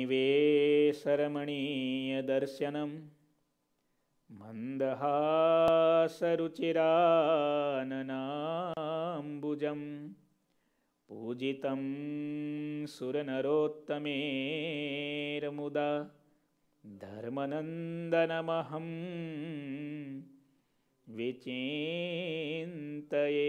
निवेशरमणीयदर्शनं मन्दहासरुचिराननाम्बुजं पूजितं सुरनरोत्तमेरमुदा धर्मनन्दनमहं विचिन्तये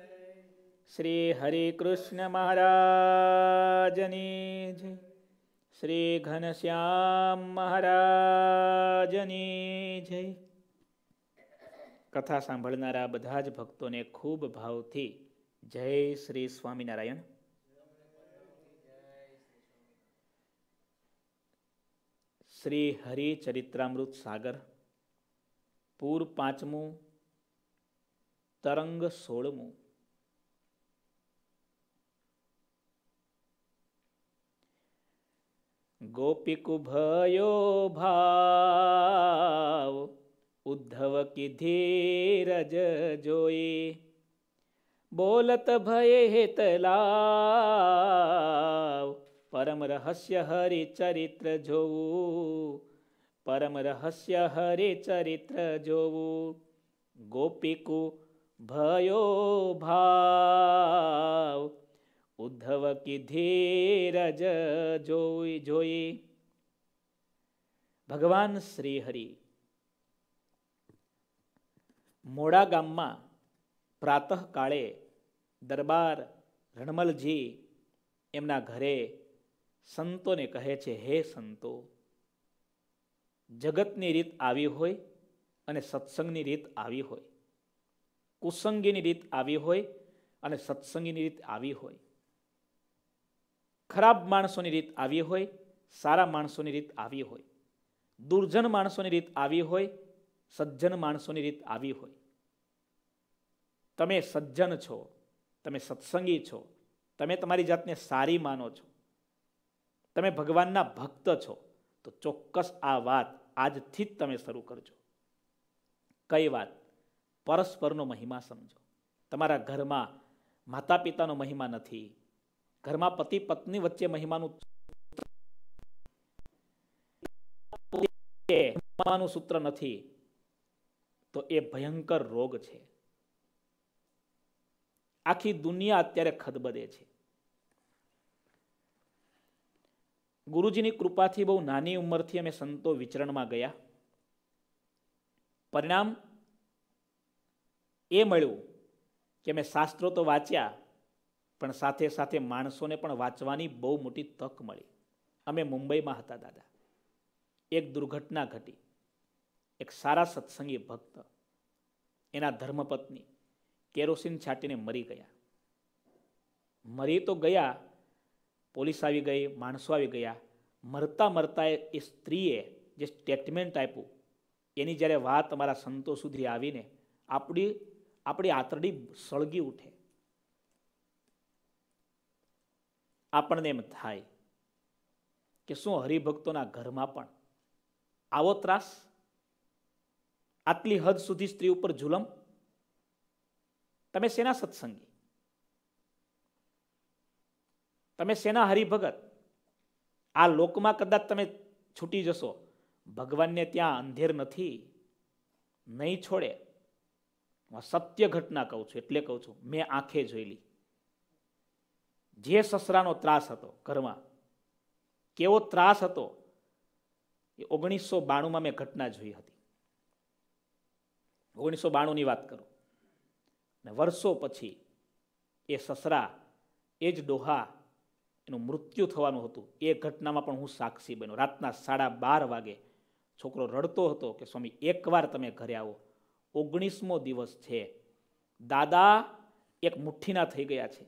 શ્રી હરિકૃષ્ણ મહારાજની જય શ્રી ઘનશ્યામ મહારાજની જય કથા સાંભળનારા બધા જ ભક્તોને ખૂબ ભાવથી જય શ્રી સ્વામિનારાયણ શ્રી હરિચરિત્રામૃત સાગર પૂર પાંચમું તરંગ સોળમું ગોપીકુ ભયો ભાવ ઉદ્ધવ ધીરજ જોઈ બોલત ભય હેતલાવ પરમ રહસ્ય હરિ ચરિત્ર જોવું પરમ રહસ્ય હરે ચરિત્ર જોવું ગોપીકુ ભયો ભાવ ઉદ્ધવ કી ધીરજ જોઈ જોઈ ભગવાન શ્રી હરિ મોડા ગામમાં પ્રાતઃકાળે દરબાર રણમલજી એમના ઘરે સંતોને કહે છે હે સંતો જગતની રીત આવી હોય અને સત્સંગની રીત આવી હોય કુસંગીની રીત આવી હોય અને સત્સંગીની રીત આવી હોય ખરાબ માણસોની રીત આવી હોય સારા માણસોની રીત આવી હોય દુર્જન માણસોની રીત આવી હોય સજ્જન માણસોની રીત આવી હોય તમે સજ્જન છો તમે સત્સંગી છો તમે તમારી જાતને સારી માનો છો તમે ભગવાનના ભક્ત છો તો ચોક્કસ આ વાત આજથી જ તમે શરૂ કરજો કઈ વાત પરસ્પરનો મહિમા સમજો તમારા ઘરમાં માતા પિતાનો મહિમા નથી ઘરમાં પતિ પત્ની વચ્ચે મહિમાનું મહિમાનું સૂત્ર નથી તો એ ભયંકર રોગ છે આખી દુનિયા અત્યારે ખદબદે છે ગુરુજીની કૃપાથી બહુ નાની ઉંમરથી અમે સંતો વિચરણમાં ગયા પરિણામ એ મળ્યું કે મેં શાસ્ત્રો તો વાંચ્યા પણ સાથે સાથે માણસોને પણ વાંચવાની બહુ મોટી તક મળી અમે મુંબઈમાં હતા દાદા એક દુર્ઘટના ઘટી એક સારા સત્સંગી ભક્ત એના ધર્મપત્ની કેરોસીન છાંટીને મરી ગયા મરી તો ગયા પોલીસ આવી ગઈ માણસો આવી ગયા મરતા મરતા એ સ્ત્રીએ જે સ્ટેટમેન્ટ આપ્યું એની જ્યારે વાત અમારા સંતો સુધી આવીને આપણી આપણી આંતરડી સળગી ઉઠે આપણને એમ થાય કે શું હરિભક્તોના ઘરમાં પણ આવો ત્રાસ આટલી હદ સુધી સ્ત્રી ઉપર જુલમ તમે સેના સત્સંગી તમે સેના હરિભગત આ લોકમાં કદાચ તમે છૂટી જશો ભગવાનને ત્યાં અંધેર નથી નહીં છોડે હું સત્ય ઘટના કહું છું એટલે કહું છું મેં આંખે જોયેલી જે સસરાનો ત્રાસ હતો ઘરમાં કેવો ત્રાસ હતો એ ઓગણીસો બાણુંમાં મેં ઘટના જોઈ હતી ઓગણીસો બાણુંની વાત કરું ને વર્ષો પછી એ સસરા એ જ ડોહા એનું મૃત્યુ થવાનું હતું એ ઘટનામાં પણ હું સાક્ષી બન્યો રાતના સાડા બાર વાગે છોકરો રડતો હતો કે સ્વામી એકવાર તમે ઘરે આવો ઓગણીસમો દિવસ છે દાદા એક મુઠ્ઠીના થઈ ગયા છે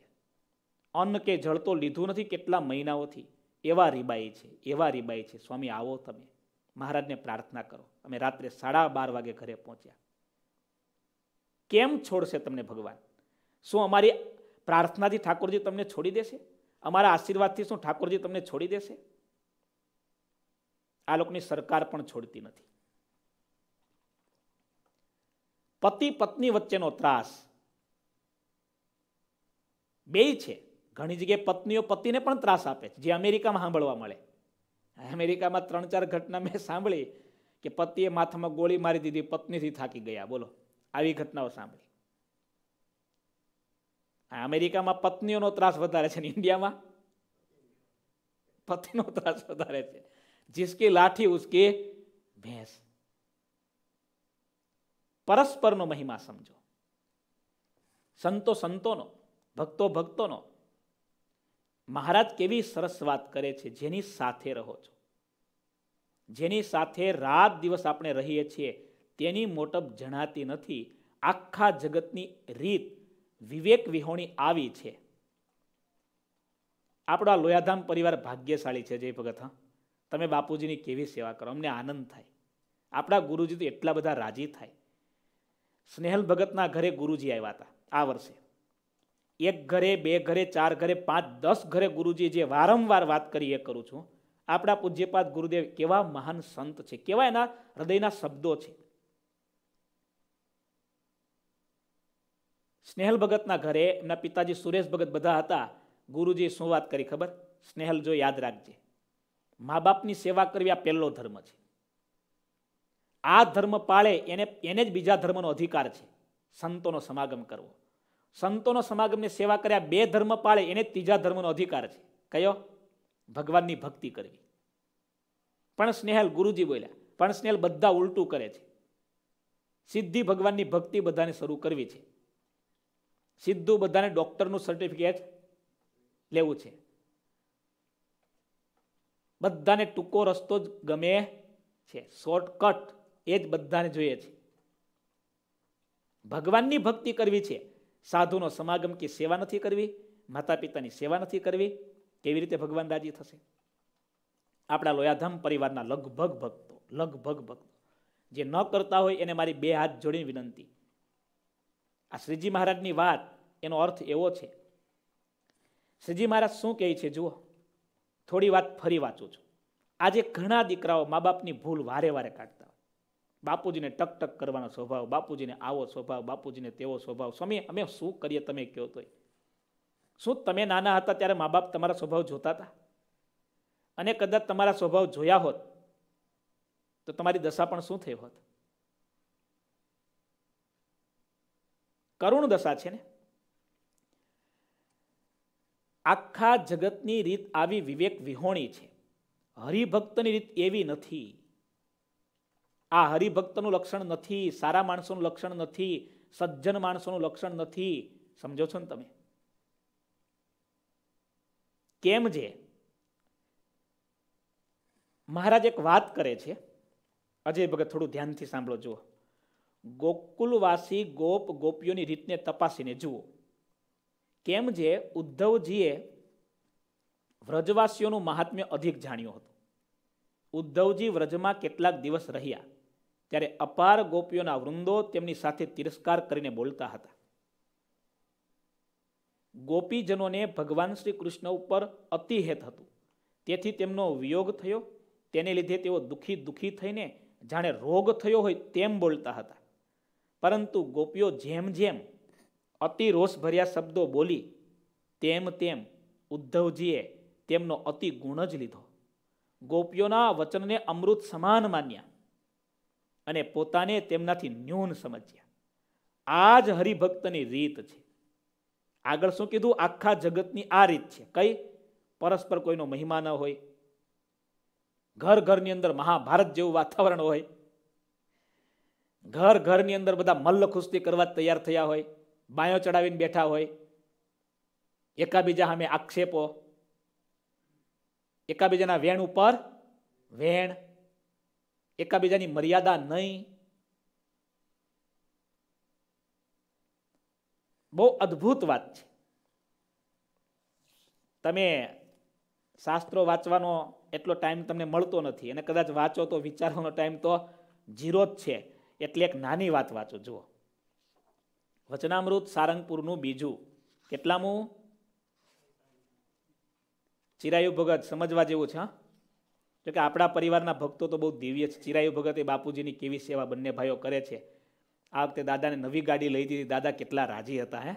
અન્ન કે જળ તો લીધું નથી કેટલા મહિનાઓથી એવા રીબાઈ છે એવા રીબાઈ છે સ્વામી આવો તમે મહારાજને પ્રાર્થના કરો અમે રાત્રે સાડા બાર વાગે ઘરે પહોંચ્યા કેમ છોડશે તમને ભગવાન શું અમારી પ્રાર્થનાથી ઠાકોરજી તમને છોડી દેશે અમારા આશીર્વાદથી શું ઠાકોરજી તમને છોડી દેશે આ લોકોની સરકાર પણ છોડતી નથી પતિ પત્ની વચ્ચેનો ત્રાસ બે છે ઘણી જગ્યાએ પત્નીઓ પતિને પણ ત્રાસ આપે છે જે અમેરિકામાં સાંભળવા મળે અમેરિકામાં ત્રણ ચાર ઘટના મેં સાંભળી કે પતિએ માથામાં ગોળી મારી દીધી પત્નીથી થાકી ગયા બોલો આવી ઘટનાઓ સાંભળી અમેરિકામાં પત્નીઓનો ત્રાસ વધારે છે ને ઇન્ડિયામાં પતિનો ત્રાસ વધારે છે જીસકી લાઠી ઉસકી ભેંસ પરસ્પરનો મહિમા સમજો સંતો સંતોનો ભક્તો ભક્તોનો મહારાજ કેવી સરસ વાત કરે છે જેની સાથે રહો છો જેની સાથે રાત દિવસ આપણે રહીએ છીએ તેની મોટપ જણાતી નથી આખા જગતની રીત વિવેક વિહોણી આવી છે આપણા લોયાધામ પરિવાર ભાગ્યશાળી છે જય ભગત હા તમે બાપુજીની કેવી સેવા કરો અમને આનંદ થાય આપણા ગુરુજી તો એટલા બધા રાજી થાય સ્નેહલ ભગતના ઘરે ગુરુજી આવ્યા હતા આ વર્ષે એક ઘરે બે ઘરે ચાર ઘરે પાંચ દસ ઘરે ગુરુજી જે વારંવાર વાત કરી એ કરું છું આપણા પૂજ્યપાદ ગુરુદેવ કેવા મહાન સંત છે કેવા એના હૃદયના શબ્દો છે સ્નેહલ ભગતના ઘરે એમના પિતાજી સુરેશ ભગત બધા હતા ગુરુજી શું વાત કરી ખબર સ્નેહલ જો યાદ રાખજે મા બાપની સેવા કરવી આ પહેલો ધર્મ છે આ ધર્મ પાળે એને એને જ બીજા ધર્મનો અધિકાર છે સંતોનો સમાગમ કરવો સંતોનો સમાગમની સેવા કર્યા બે ધર્મ પાળે એને ત્રીજા ધર્મનો અધિકાર છે કયો ભગવાનની ભક્તિ કરવી પણ સ્નેહલ ગુરુજી બોલ્યા પણ સ્નેહલ બધા ઉલટું કરે છે સિદ્ધિ ભગવાનની ભક્તિ બધાને શરૂ કરવી છે સિદ્ધુ બધાને ડૉક્ટરનું સર્ટિફિકેટ લેવું છે બધાને ટૂંકો રસ્તો જ ગમે છે શોર્ટકટ એ જ બધાને જોઈએ છે ભગવાનની ભક્તિ કરવી છે સાધુનો સમાગમ કે સેવા નથી કરવી માતા પિતાની સેવા નથી કરવી કેવી રીતે ભગવાન દાજી થશે આપણા લોયાધામ પરિવારના લગભગ ભક્તો લગભગ ભક્તો જે ન કરતા હોય એને મારી બે હાથ જોડીને વિનંતી આ શ્રીજી મહારાજની વાત એનો અર્થ એવો છે શ્રીજી મહારાજ શું કહે છે જુઓ થોડી વાત ફરી વાંચું છું આજે ઘણા દીકરાઓ મા બાપની ભૂલ વારે વારે કાઢતા બાપુજીને ટક ટક કરવાનો સ્વભાવ બાપુજીને આવો સ્વભાવ બાપુજીને તેવો સ્વભાવ સ્વામી અમે શું કરીએ તમે કહો તોય શું તમે નાના હતા ત્યારે મા બાપ તમારા સ્વભાવ જોતા હતા અને કદાચ તમારા સ્વભાવ જોયા હોત તો તમારી દશા પણ શું થઈ હોત કરુણ દશા છે ને આખા જગતની રીત આવી વિવેક વિહોણી છે હરિભક્તની રીત એવી નથી આ હરિભક્તનું લક્ષણ નથી સારા માણસોનું લક્ષણ નથી સજ્જન માણસોનું લક્ષણ નથી સમજો છો ને તમે કેમ જે મહારાજ એક વાત કરે છે અજય ભગત થોડું ધ્યાનથી સાંભળો જુઓ ગોકુલવાસી ગોપ ગોપીઓની રીતને તપાસીને જુઓ કેમ જે ઉદ્ધવજીએ વ્રજવાસીઓનું મહાત્મ્ય અધિક જાણ્યું હતું ઉદ્ધવજી વ્રજમાં કેટલાક દિવસ રહ્યા ત્યારે અપાર ગોપીઓના વૃંદો તેમની સાથે તિરસ્કાર કરીને બોલતા હતા ગોપીજનોને ભગવાન શ્રી કૃષ્ણ ઉપર અતિહેત હતું તેથી તેમનો વિયોગ થયો તેને લીધે તેઓ દુઃખી દુઃખી થઈને જાણે રોગ થયો હોય તેમ બોલતા હતા પરંતુ ગોપીઓ જેમ જેમ અતિ રોષભર્યા શબ્દો બોલી તેમ તેમ ઉદ્ધવજીએ તેમનો અતિ ગુણ જ લીધો ગોપીઓના વચનને અમૃત સમાન માન્યા અને પોતાને તેમનાથી ન્યૂન સમજ્યા આ જ હરિભક્તની રીત છે આગળ શું કીધું આખા જગતની આ રીત છે કઈ પરસ્પર કોઈનો મહિમા ન હોય ઘર ઘરની અંદર મહાભારત જેવું વાતાવરણ હોય ઘર ઘરની અંદર બધા મલ્લ ખુસ્તી કરવા તૈયાર થયા હોય બાયો ચડાવીને બેઠા હોય એકાબીજા સામે આક્ષેપો એકાબીજાના વેણ ઉપર વેણ એકાબીજાની મર્યાદા નહીં બહુ અદભુત વાત છે તમે શાસ્ત્રો વાંચવાનો એટલો ટાઈમ તમને મળતો નથી અને કદાચ વાંચો તો વિચારવાનો ટાઈમ તો ઝીરો જ છે એટલે એક નાની વાત વાંચો જુઓ વચનામૃત સારંગપુરનું બીજું કેટલામું ચિરાયુ ભગત સમજવા જેવું છે હા કે આપણા પરિવારના ભક્તો તો બહુ દિવ્ય છે ચિરાયુ ભગત એ બાપુજીની કેવી સેવા બંને ભાઈઓ કરે છે આ વખતે દાદાને નવી ગાડી લઈ દીધી દાદા કેટલા રાજી હતા હે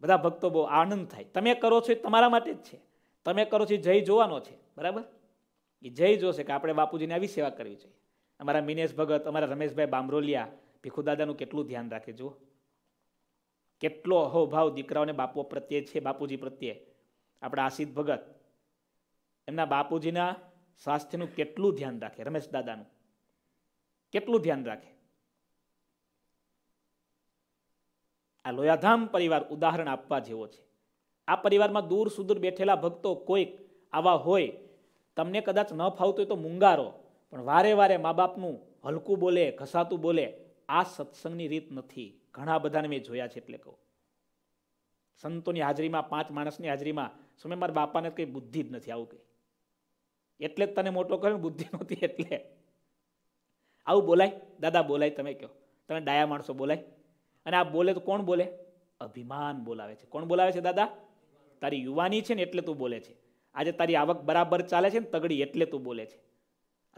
બધા ભક્તો બહુ આનંદ થાય તમે કરો છો એ તમારા માટે જ છે તમે કરો છો એ જય જોવાનો છે બરાબર એ જય જોશે કે આપણે બાપુજીને આવી સેવા કરવી જોઈએ અમારા મિનેશ ભગત અમારા રમેશભાઈ બામરોલિયા ભીખુ દાદાનું કેટલું ધ્યાન રાખે જુઓ કેટલો અહોભાવ દીકરાઓને બાપુ પ્રત્યે છે બાપુજી પ્રત્યે આપણા આશિત ભગત એમના બાપુજીના સ્વાસ્થ્યનું કેટલું ધ્યાન રાખે રમેશ દાદાનું કેટલું ધ્યાન રાખે આ લોયાધામ પરિવાર ઉદાહરણ આપવા જેવો છે આ પરિવારમાં દૂર સુદૂર બેઠેલા ભક્તો કોઈક આવા હોય તમને કદાચ ન ફાવતું હોય તો મુંગારો પણ વારે વારે મા બાપનું હલકું બોલે ઘસાતું બોલે આ સત્સંગની રીત નથી ઘણા બધાને મેં જોયા છે એટલે કહું સંતોની હાજરીમાં પાંચ માણસની હાજરીમાં શું મારા બાપાને કંઈ બુદ્ધિ જ નથી આવું કંઈ એટલે જ તને મોટો કર્યો બુદ્ધિ નહોતી એટલે આવું બોલાય દાદા બોલાય તમે કહો તમે ડાયા માણસો બોલાય અને આ બોલે તો કોણ બોલે અભિમાન બોલાવે છે કોણ બોલાવે છે દાદા તારી યુવાની છે ને એટલે તું બોલે છે આજે તારી આવક બરાબર ચાલે છે ને તગડી એટલે તું બોલે છે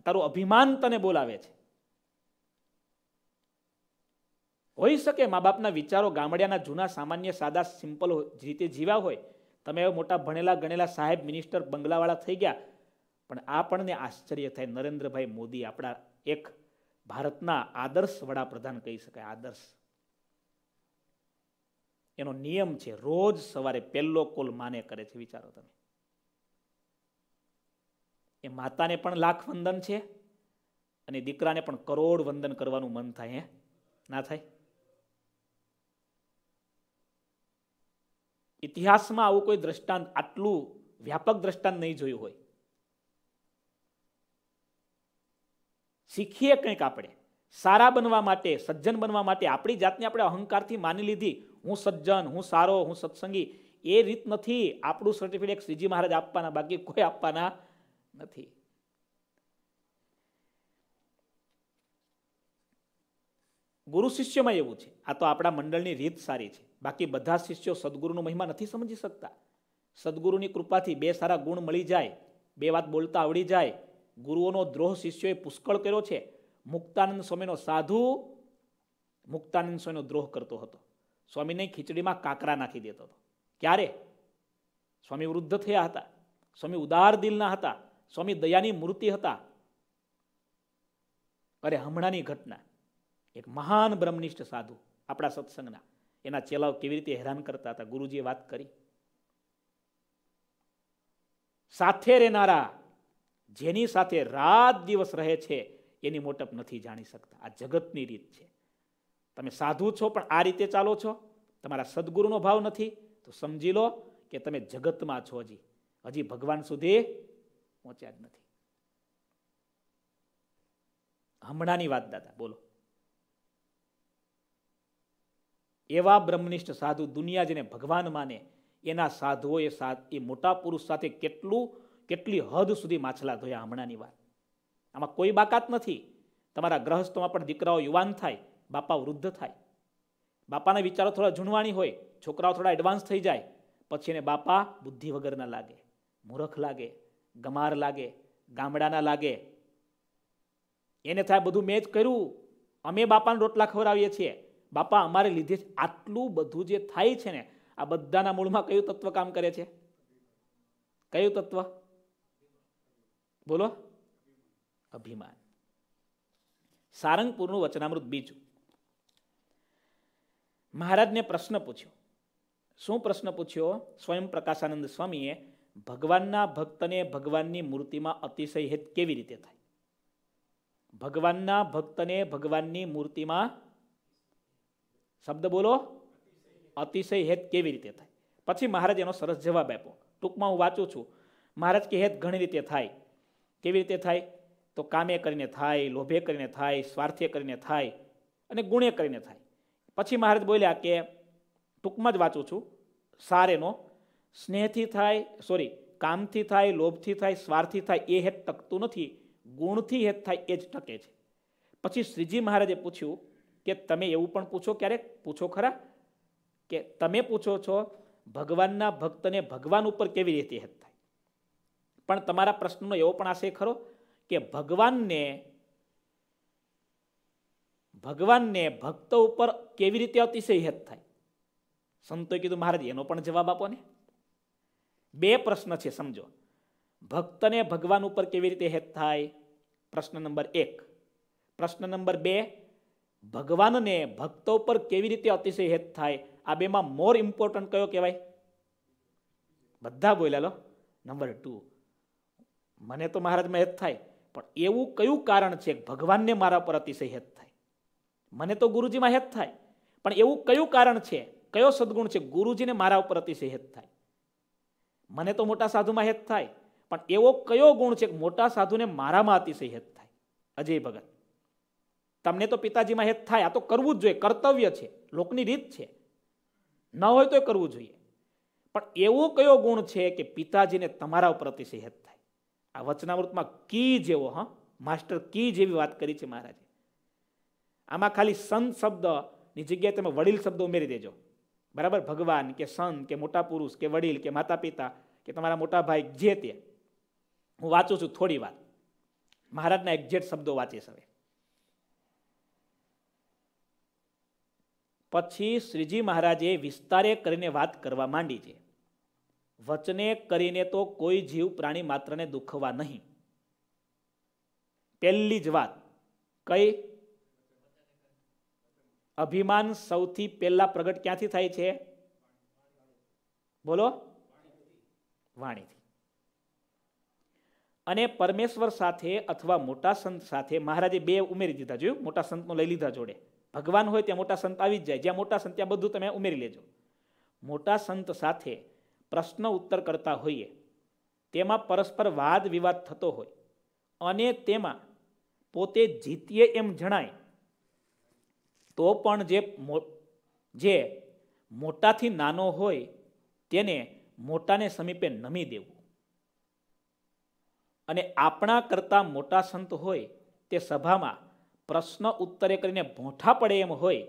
તારું અભિમાન તને બોલાવે છે હોઈ શકે મા બાપના વિચારો ગામડિયાના જૂના સામાન્ય સાદા સિમ્પલ રીતે જીવા હોય તમે મોટા ભણેલા ગણેલા સાહેબ મિનિસ્ટર બંગલાવાળા થઈ ગયા પણ આપણને આશ્ચર્ય થાય નરેન્દ્રભાઈ મોદી આપણા એક ભારતના આદર્શ વડાપ્રધાન કહી શકાય આદર્શ એનો નિયમ છે રોજ સવારે પહેલો કોલ માને કરે છે વિચારો તમે એ માતાને પણ લાખ વંદન છે અને દીકરાને પણ કરોડ વંદન કરવાનું મન થાય હે ના થાય ઇતિહાસમાં આવું કોઈ દ્રષ્ટાંત આટલું વ્યાપક દ્રષ્ટાંત નહીં જોયું હોય શીખીએ કંઈક આપણે સારા બનવા માટે સજ્જન બનવા માટે આપણી જાતને આપણે અહંકારથી માની લીધી હું સજ્જન હું સારો હું સત્સંગી એ રીત નથી આપણું સર્ટિફિકેટ શ્રીજી મહારાજ આપવાના બાકી કોઈ આપવાના નથી ગુરુ શિષ્યમાં એવું છે આ તો આપણા મંડળની રીત સારી છે બાકી બધા શિષ્યો સદગુરુનો મહિમા નથી સમજી શકતા સદગુરુની કૃપાથી બે સારા ગુણ મળી જાય બે વાત બોલતા આવડી જાય ગુરુઓનો દ્રોહ શિષ્યોએ પુષ્કળ કર્યો છે મુક્તાનંદ સ્વામીનો સાધુ મુક્તાનંદ સ્વામીનો દ્રોહ કરતો હતો સ્વામીને ખીચડીમાં કાકરા નાખી દેતો હતો ક્યારે સ્વામી વૃદ્ધ થયા હતા સ્વામી ઉદાર દિલના હતા સ્વામી દયાની મૂર્તિ હતા અરે હમણાંની ઘટના એક મહાન બ્રહ્મનિષ્ઠ સાધુ આપણા સત્સંગના એના ચેલાઓ કેવી રીતે હેરાન કરતા હતા ગુરુજીએ વાત કરી સાથે રહેનારા જેની સાથે રાત દિવસ રહે છે એની મોટપ નથી જાણી શકતા આ જગતની રીત છે તમે સાધુ છો પણ આ રીતે ચાલો છો તમારા સદગુરુનો ભાવ નથી તો સમજી લો કે તમે જગતમાં છો હજી હજી ભગવાન સુધી પહોંચ્યા જ નથી હમણાંની વાત દાદા બોલો એવા બ્રહ્મનિષ્ઠ સાધુ દુનિયા જેને ભગવાન માને એના સાધુઓ એ સાધ એ મોટા પુરુષ સાથે કેટલું કેટલી હદ સુધી માછલા ધોયા હમણાંની વાત આમાં કોઈ બાકાત નથી તમારા ગ્રહસ્થોમાં પણ દીકરાઓ યુવાન થાય બાપા વૃદ્ધ થાય બાપાના વિચારો થોડા ઝૂંઢવાણી હોય છોકરાઓ થોડા એડવાન્સ થઈ જાય પછી એને બાપા બુદ્ધિ વગરના લાગે મૂરખ લાગે ગમાર લાગે ગામડાના લાગે એને થાય બધું મેં જ કર્યું અમે બાપાને રોટલા ખવડાવીએ છીએ બાપા અમારે લીધે જ આટલું બધું જે થાય છે ને આ બધાના મૂળમાં કયું તત્વ કામ કરે છે કયું તત્વ બોલો અભિમાન સારંગપુરનું વચનામૃત બીજું મહારાજને પ્રશ્ન પૂછ્યો શું પ્રશ્ન પૂછ્યો સ્વયં પ્રકાશાનંદ સ્વામીએ ભગવાનના ભક્તને ભગવાનની મૂર્તિમાં અતિશય હેત કેવી રીતે થાય ભગવાનના ભક્તને ભગવાનની મૂર્તિમાં શબ્દ બોલો અતિશય હેત કેવી રીતે થાય પછી મહારાજ એનો સરસ જવાબ આપ્યો ટૂંકમાં હું વાંચું છું મહારાજ કે હેત ઘણી રીતે થાય કેવી રીતે થાય તો કામે કરીને થાય લોભે કરીને થાય સ્વાર્થે કરીને થાય અને ગુણે કરીને થાય પછી મહારાજ બોલ્યા કે ટૂંકમાં જ વાંચું છું સારેનો સ્નેહથી થાય સોરી કામથી થાય લોભથી થાય સ્વાર્થી થાય એ હેત ટકતું નથી ગુણથી હેત થાય એ જ ટકે છે પછી શ્રીજી મહારાજે પૂછ્યું કે તમે એવું પણ પૂછો ક્યારેક પૂછો ખરા કે તમે પૂછો છો ભગવાનના ભક્તને ભગવાન ઉપર કેવી રીતે હેત થાય પણ તમારા પ્રશ્નનો એવો પણ આશય ખરો કે ભગવાનને ભગવાનને ભક્ત ઉપર કેવી રીતે અતિશય હેત થાય સંતોએ કીધું મહારાજ એનો પણ જવાબ આપો ને બે પ્રશ્ન છે સમજો ભક્તને ભગવાન ઉપર કેવી રીતે હેત થાય પ્રશ્ન નંબર એક પ્રશ્ન નંબર બે ભગવાનને ભક્તો ઉપર કેવી રીતે અતિશય હેત થાય આ બેમાં મોર ઇમ્પોર્ટન્ટ કયો કહેવાય બધા બોલ્યા લો નંબર ટુ મને તો મહારાજમાં હેત થાય પણ એવું કયું કારણ છે ભગવાનને મારા પર અતિશય હેત થાય મને તો ગુરુજીમાં હેત થાય પણ એવું કયું કારણ છે કયો સદગુણ છે ગુરુજીને મારા ઉપર અતિશય હેત થાય મને તો મોટા સાધુમાં હેત થાય પણ એવો કયો ગુણ છે મોટા સાધુને મારામાં અતિશય હેત થાય અજય ભગત તમને તો પિતાજીમાં હેત થાય આ તો કરવું જ જોઈએ કર્તવ્ય છે લોકની રીત છે ન હોય તો એ કરવું જોઈએ પણ એવો કયો ગુણ છે કે પિતાજીને તમારા ઉપર અતિશય હેત થાય આ વચનામૃતમાં કી જેવો હ માસ્ટર કી જેવી વાત કરી છે મહારાજે આમાં ખાલી સંત શબ્દની જગ્યાએ તમે વડીલ શબ્દ ઉમેરી દેજો બરાબર ભગવાન કે સંત કે મોટા પુરુષ કે વડીલ કે માતા પિતા કે તમારા મોટા ભાઈ જે તે હું વાંચું છું થોડી વાર મહારાજના એક્ઝેક્ટ શબ્દો વાંચીશ હવે પછી શ્રીજી મહારાજે વિસ્તારે કરીને વાત કરવા માંડી છે વચને કરીને તો કોઈ જીવ પ્રાણી માત્રને દુખવા નહીં પહેલી જ વાત કઈ અભિમાન સૌથી પહેલા પ્રગટ ક્યાંથી થાય છે બોલો વાણીથી અને પરમેશ્વર સાથે અથવા મોટા સંત સાથે મહારાજે બે ઉમેરી દીધા જોયું મોટા સંતનો લઈ લીધા જોડે ભગવાન હોય ત્યાં મોટા સંત આવી જ જાય જ્યાં મોટા સંત ત્યાં બધું તમે ઉમેરી લેજો મોટા સંત સાથે પ્રશ્ન ઉત્તર કરતા હોઈએ તેમાં પરસ્પર વાદ વિવાદ થતો હોય અને તેમાં પોતે જીતીએ એમ જણાય તો પણ જે જે મોટાથી નાનો હોય તેને મોટાને સમીપે નમી દેવું અને આપણા કરતાં મોટા સંત હોય તે સભામાં પ્રશ્ન ઉત્તરે કરીને ભોંઠા પડે એમ હોય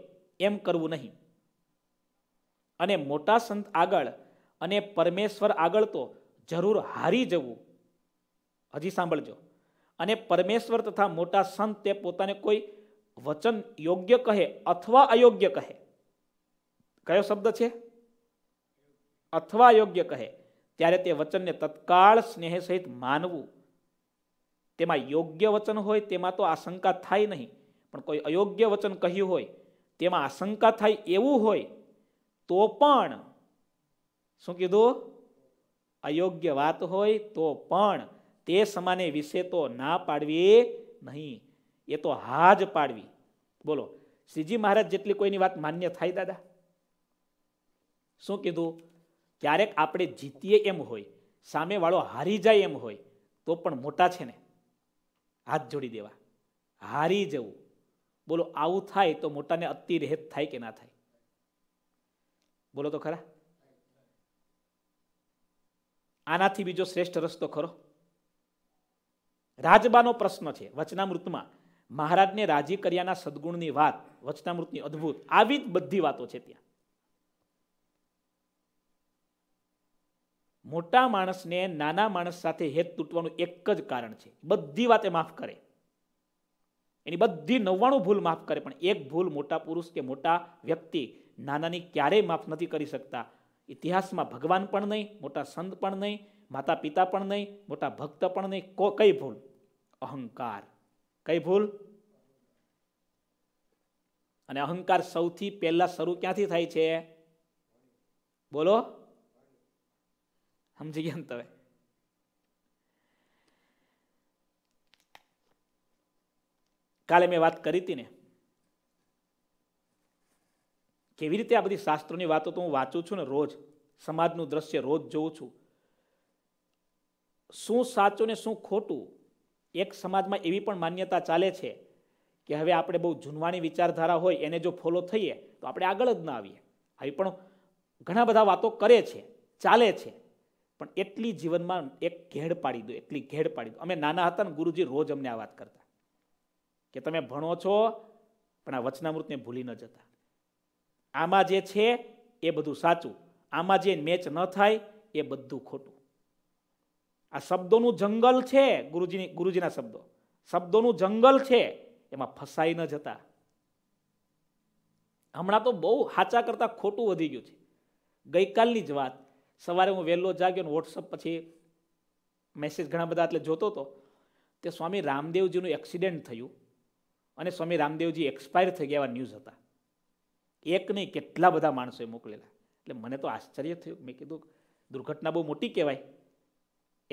એમ કરવું નહીં અને મોટા સંત આગળ અને પરમેશ્વર આગળ તો જરૂર હારી જવું હજી સાંભળજો અને પરમેશ્વર તથા મોટા સંત તે પોતાને કોઈ વચન યોગ્ય કહે અથવા અયોગ્ય કહે કયો શબ્દ છે અથવા અયોગ્ય કહે ત્યારે તે વચનને તત્કાળ સ્નેહ સહિત માનવું તેમાં યોગ્ય વચન હોય તેમાં તો આશંકા થાય નહીં પણ કોઈ અયોગ્ય વચન કહ્યું હોય તેમાં આશંકા થાય એવું હોય તો પણ શું કીધું અયોગ્ય વાત હોય તો પણ તે સમાને વિશે તો ના પાડવી નહીં એ તો હા જ પાડવી બોલો શ્રીજી મહારાજ જેટલી કોઈની વાત માન્ય થાય દાદા શું કીધું ક્યારેક આપણે જીતીએ એમ હોય સામેવાળો હારી જાય એમ હોય તો પણ મોટા છે ને હાથ જોડી દેવા હારી જવું બોલો આવું થાય તો મોટાને અતિ રહેત થાય કે ના થાય બોલો તો ખરા આનાથી બીજો શ્રેષ્ઠ રસ્તો ખરો રાજબાનો પ્રશ્ન છે વચનામૃતમાં મહારાજને રાજી કર્યાના સદગુણની વાત વચનામૃતની અદ્ભુત આવી જ બધી વાતો છે ત્યાં મોટા માણસને નાના માણસ સાથે હેત તૂટવાનું એક જ કારણ છે બધી વાતે માફ કરે એની બધી નવ્વાણું ભૂલ માફ કરે પણ એક ભૂલ મોટા પુરુષ કે મોટા વ્યક્તિ નાનાની ક્યારેય માફ નથી કરી શકતા ઇતિહાસમાં ભગવાન પણ નહીં મોટા સંત પણ નહીં માતા પિતા પણ નહીં મોટા ભક્ત પણ નહીં કો કઈ ભૂલ અહંકાર કઈ ભૂલ અને અહંકાર સૌથી પહેલા શરૂ ક્યાંથી થાય છે બોલો સમજી ગયા તમે કાલે મેં વાત કરી હતી ને કેવી રીતે આ બધી શાસ્ત્રોની વાતો તો હું વાંચું છું ને રોજ સમાજનું દ્રશ્ય રોજ જોઉં છું શું સાચું ને શું ખોટું એક સમાજમાં એવી પણ માન્યતા ચાલે છે કે હવે આપણે બહુ જૂનવાની વિચારધારા હોય એને જો ફોલો થઈએ તો આપણે આગળ જ ના આવીએ આવી પણ ઘણા બધા વાતો કરે છે ચાલે છે પણ એટલી જીવનમાં એક ઘેડ પાડી દો એટલી ઘેડ પાડી દો અમે નાના હતા ને ગુરુજી રોજ અમને આ વાત કરતા કે તમે ભણો છો પણ આ વચનામૃતને ભૂલી ન જતા આમાં જે છે એ બધું સાચું આમાં જે મેચ ન થાય એ બધું ખોટું આ શબ્દોનું જંગલ છે ગુરુજીની ગુરુજીના શબ્દો શબ્દોનું જંગલ છે એમાં ફસાઈ ન જતા હમણાં તો બહુ હાચા કરતાં ખોટું વધી ગયું છે ગઈકાલની જ વાત સવારે હું વહેલો જાગ્યો ને વોટ્સઅપ પછી મેસેજ ઘણા બધા એટલે જોતો હતો તે સ્વામી રામદેવજીનું એક્સિડન્ટ થયું અને સ્વામી રામદેવજી એક્સપાયર થઈ ગયા એવા ન્યૂઝ હતા એક નહીં કેટલા બધા માણસોએ મોકલેલા એટલે મને તો આશ્ચર્ય થયું મેં કીધું દુર્ઘટના બહુ મોટી કહેવાય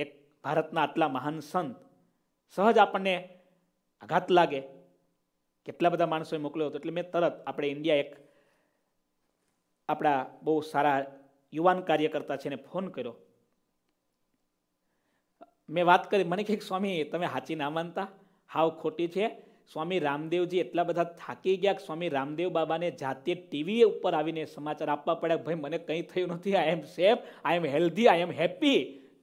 એક ભારતના આટલા મહાન સંત સહજ આપણને આઘાત લાગે કેટલા બધા માણસોએ મોકલ્યો હતો એટલે મેં તરત આપણે ઇન્ડિયા એક આપણા બહુ સારા યુવાન કાર્યકર્તા છે એને ફોન કર્યો મેં વાત કરી મને કહે સ્વામી તમે સાચી ના માનતા હાવ ખોટી છે સ્વામી રામદેવજી એટલા બધા થાકી ગયા કે સ્વામી રામદેવ બાબાને જાતે ટીવી ઉપર આવીને સમાચાર આપવા પડ્યા ભાઈ મને કંઈ થયું નથી I am safe I am healthy I am happy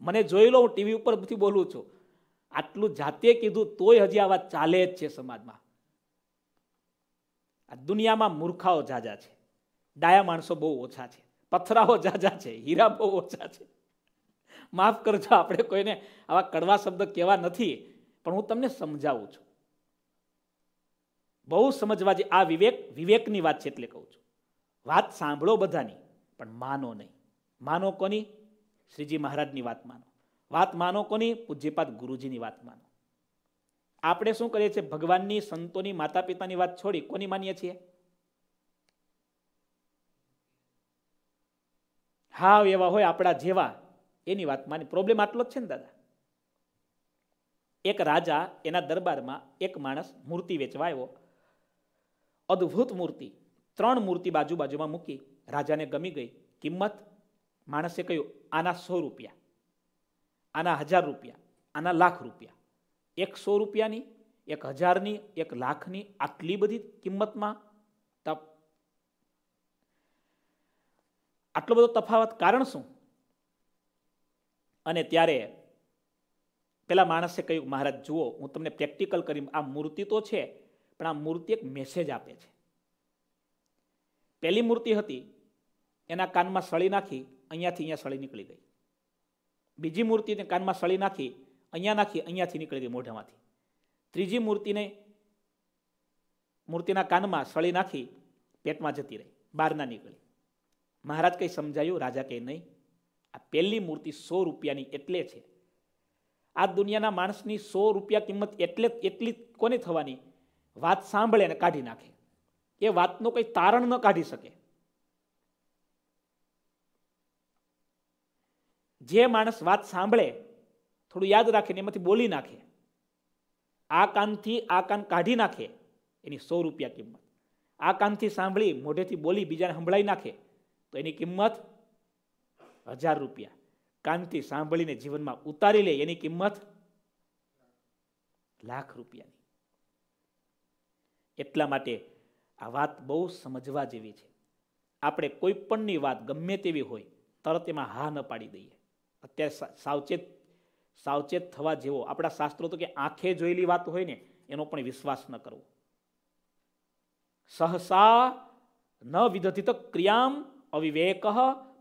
મને જોઈ લો હું ટીવી ઉપરથી બોલું છું આટલું જાતે કીધું તોય હજી આવા ચાલે જ છે સમાજમાં આ દુનિયામાં મૂર્ખાઓ જાજા છે ડાયા માણસો બહુ ઓછા છે પથરાઓ જાજા છે હીરા બહુ ઓછા છે માફ કરજો આપણે કોઈને આવા કડવા શબ્દ કહેવા નથી પણ હું તમને સમજાવું છું બહુ સમજવા જે આ વિવેક વિવેકની વાત છે એટલે કહું છું વાત સાંભળો બધાની પણ માનો નહીં માનો કોની શ્રીજી મહારાજની વાત માનો વાત માનો કોની પૂજ્યપાદ ગુરુજીની વાત માનો આપણે શું કરીએ છીએ ભગવાનની સંતોની માતા પિતાની વાત છોડી કોની માનીએ છીએ હાવ એવા હોય આપણા જેવા એની વાત માની પ્રોબ્લેમ આટલો જ છે ને દાદા એક રાજા એના દરબારમાં એક માણસ મૂર્તિ વેચવા આવ્યો અદ્ભુત મૂર્તિ ત્રણ મૂર્તિ બાજુ બાજુમાં મૂકી રાજાને ગમી ગઈ કિંમત માણસે કહ્યું આના સો રૂપિયા આના હજાર રૂપિયા આના લાખ રૂપિયા એક સો રૂપિયાની એક હજારની એક લાખની આટલી બધી કિંમતમાં તપ આટલો બધો તફાવત કારણ શું અને ત્યારે પેલા માણસે કહ્યું મહારાજ જુઓ હું તમને પ્રેક્ટિકલ કરી આ મૂર્તિ તો છે પણ આ મૂર્તિ એક મેસેજ આપે છે પહેલી મૂર્તિ હતી એના કાનમાં સળી નાખી અહીંયાથી અહીંયા સળી નીકળી ગઈ બીજી મૂર્તિને કાનમાં સળી નાખી અહીંયા નાખી અહીંયાથી નીકળી ગઈ મોઢામાંથી ત્રીજી મૂર્તિને મૂર્તિના કાનમાં સળી નાખી પેટમાં જતી રહી બહાર ના નીકળી મહારાજ કંઈ સમજાયું રાજા કંઈ નહીં આ પહેલી મૂર્તિ સો રૂપિયાની એટલે છે આ દુનિયાના માણસની સો રૂપિયા કિંમત એટલે એટલી કોને થવાની વાત સાંભળે અને કાઢી નાખે એ વાતનું કંઈ તારણ ન કાઢી શકે જે માણસ વાત સાંભળે થોડું યાદ રાખે ને એમાંથી બોલી નાખે આ કાનથી આ કાન કાઢી નાખે એની સો રૂપિયા કિંમત આ કાનથી સાંભળી મોઢેથી બોલી બીજાને સંભળાઈ નાખે તો એની કિંમત હજાર રૂપિયા કાનથી સાંભળીને જીવનમાં ઉતારી લે એની કિંમત લાખ રૂપિયા એટલા માટે આ વાત બહુ સમજવા જેવી છે આપણે કોઈ પણની વાત ગમે તેવી હોય તરત એમાં હા ન પાડી દઈએ અત્યારે સાવચેત સાવચેત થવા જેવો આપણા શાસ્ત્રો તો કે આંખે જોયેલી વાત હોય ને એનો પણ વિશ્વાસ ન કરવો સહસા ન વિદધિત ક્રિયામ અવિવેક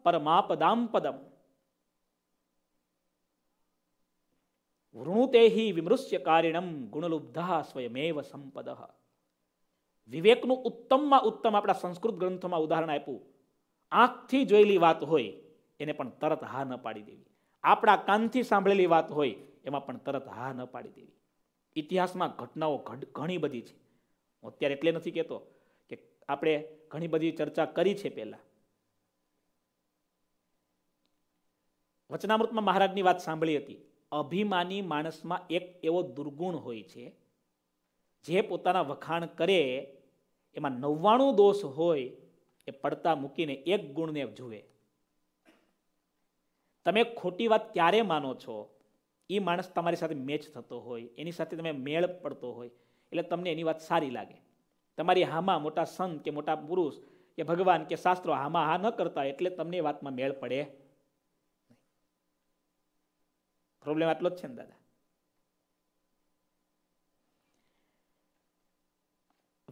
પરમાપદામ પદમ વૃણુતે વિમૃશ્ય કારિણમ ગુણલુબ્ધા સ્વયમેવ સંપદ વિવેકનું ઉત્તમમાં ઉત્તમ આપણા સંસ્કૃત ગ્રંથોમાં ઉદાહરણ આપ્યું આંખથી જોયેલી વાત હોય એને પણ તરત હા ન પાડી દેવી આપણા કાનથી સાંભળેલી વાત હોય એમાં પણ તરત હા ન પાડી દેવી ઇતિહાસમાં ઘટનાઓ ઘણી બધી છે હું અત્યારે એટલે નથી કહેતો કે આપણે ઘણી બધી ચર્ચા કરી છે પહેલાં વચનામૃતમાં મહારાજની વાત સાંભળી હતી અભિમાની માણસમાં એક એવો દુર્ગુણ હોય છે જે પોતાના વખાણ કરે એમાં નવ્વાણું દોષ હોય એ પડતા મૂકીને એક ગુણને જુએ તમે ખોટી વાત ક્યારે માનો છો એ માણસ તમારી સાથે મેચ થતો હોય એની સાથે તમે મેળ પડતો હોય એટલે તમને એની વાત સારી લાગે તમારી હામાં મોટા સંત કે મોટા પુરુષ કે ભગવાન કે શાસ્ત્રો હામાં હા ન કરતા એટલે તમને એ વાતમાં મેળ પડે પ્રોબ્લેમ આટલો જ છે ને દાદા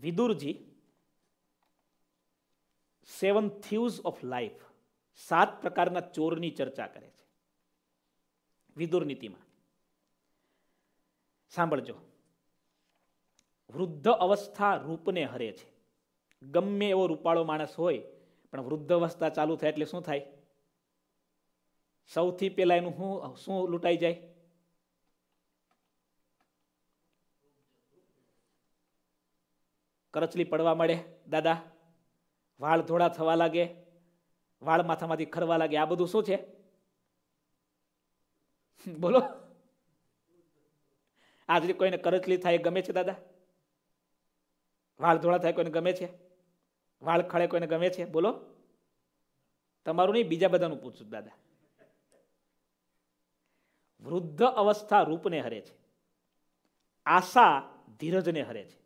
વિદુરજી સેવન થ્યુઝ ઓફ લાઈફ સાત પ્રકારના ચોરની ચર્ચા કરે છે વિદુર નીતિમાં સાંભળજો વૃદ્ધ અવસ્થા રૂપને હરે છે ગમે એવો રૂપાળો માણસ હોય પણ વૃદ્ધ અવસ્થા ચાલુ થાય એટલે શું થાય સૌથી પહેલાં એનું શું શું લૂંટાઈ જાય કરચલી પડવા મળે દાદા વાળ ધોળા થવા લાગે વાળ માથામાંથી ખરવા લાગે આ બધું શું છે બોલો આજે કોઈને કરચલી થાય ગમે છે દાદા વાળ ધોળા થાય કોઈને ગમે છે વાળ ખળે કોઈને ગમે છે બોલો તમારું નહીં બીજા બધાનું પૂછું દાદા વૃદ્ધ અવસ્થા રૂપને હરે છે આશા ધીરજને હરે છે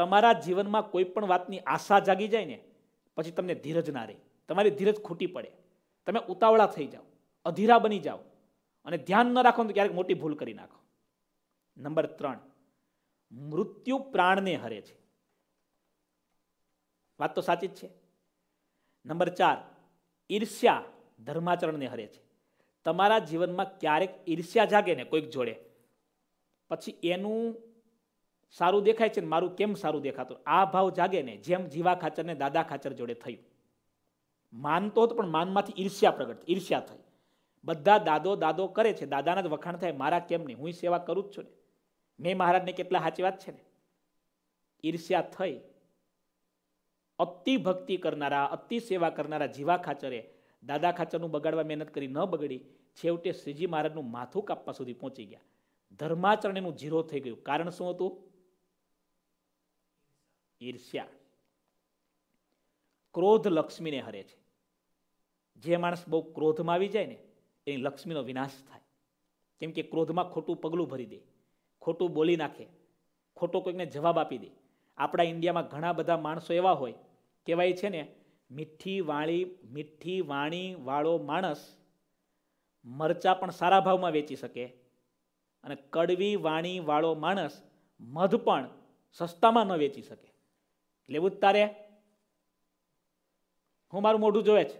તમારા જીવનમાં કોઈ પણ વાતની આશા જાગી જાય ને પછી તમને ધીરજ ના રહે તમારી ધીરજ ખૂટી પડે તમે ઉતાવળા થઈ જાઓ અધીરા બની જાઓ અને ધ્યાન ન રાખો તો ક્યારેક મોટી ભૂલ કરી નાખો નંબર ત્રણ મૃત્યુ પ્રાણને હરે છે વાત તો સાચી જ છે નંબર ચાર ઈર્ષ્યા ધર્માચરણને હરે છે તમારા જીવનમાં ક્યારેક ઈર્ષ્યા જાગે ને કોઈક જોડે પછી એનું સારું દેખાય છે ને મારું કેમ સારું દેખાતું આ ભાવ જાગે ને જેમ જીવા ખાચર ને દાદા ખાચર જોડે થયું માનતો હતો પણ માનમાંથી ઈર્ષ્યા પ્રગટ ઈર્ષ્યા થઈ બધા દાદો દાદો કરે છે દાદાના જ વખાણ થાય મારા કેમ નહીં હું સેવા કરું જ છું ને મેં મહારાજને કેટલા સાચી વાત છે ને ઈર્ષ્યા થઈ અતિ ભક્તિ કરનારા અતિ સેવા કરનારા જીવા ખાચરે દાદા ખાચરનું બગાડવા મહેનત કરી ન બગડી છેવટે શ્રીજી મહારાજનું માથું કાપવા સુધી પહોંચી ગયા ધર્માચરણ એનું જીરો થઈ ગયું કારણ શું હતું ઈર્ષ્યા ક્રોધ લક્ષ્મીને હરે છે જે માણસ બહુ ક્રોધમાં આવી જાય ને એની લક્ષ્મીનો વિનાશ થાય કેમ કે ક્રોધમાં ખોટું પગલું ભરી દે ખોટું બોલી નાખે ખોટો કોઈકને જવાબ આપી દે આપણા ઇન્ડિયામાં ઘણા બધા માણસો એવા હોય કહેવાય છે ને મીઠી વાણી મીઠી વાણી વાળો માણસ મરચાં પણ સારા ભાવમાં વેચી શકે અને કડવી વાણી વાળો માણસ મધ પણ સસ્તામાં ન વેચી શકે લેવું જ તારે હું મારું મોઢું જોવે છે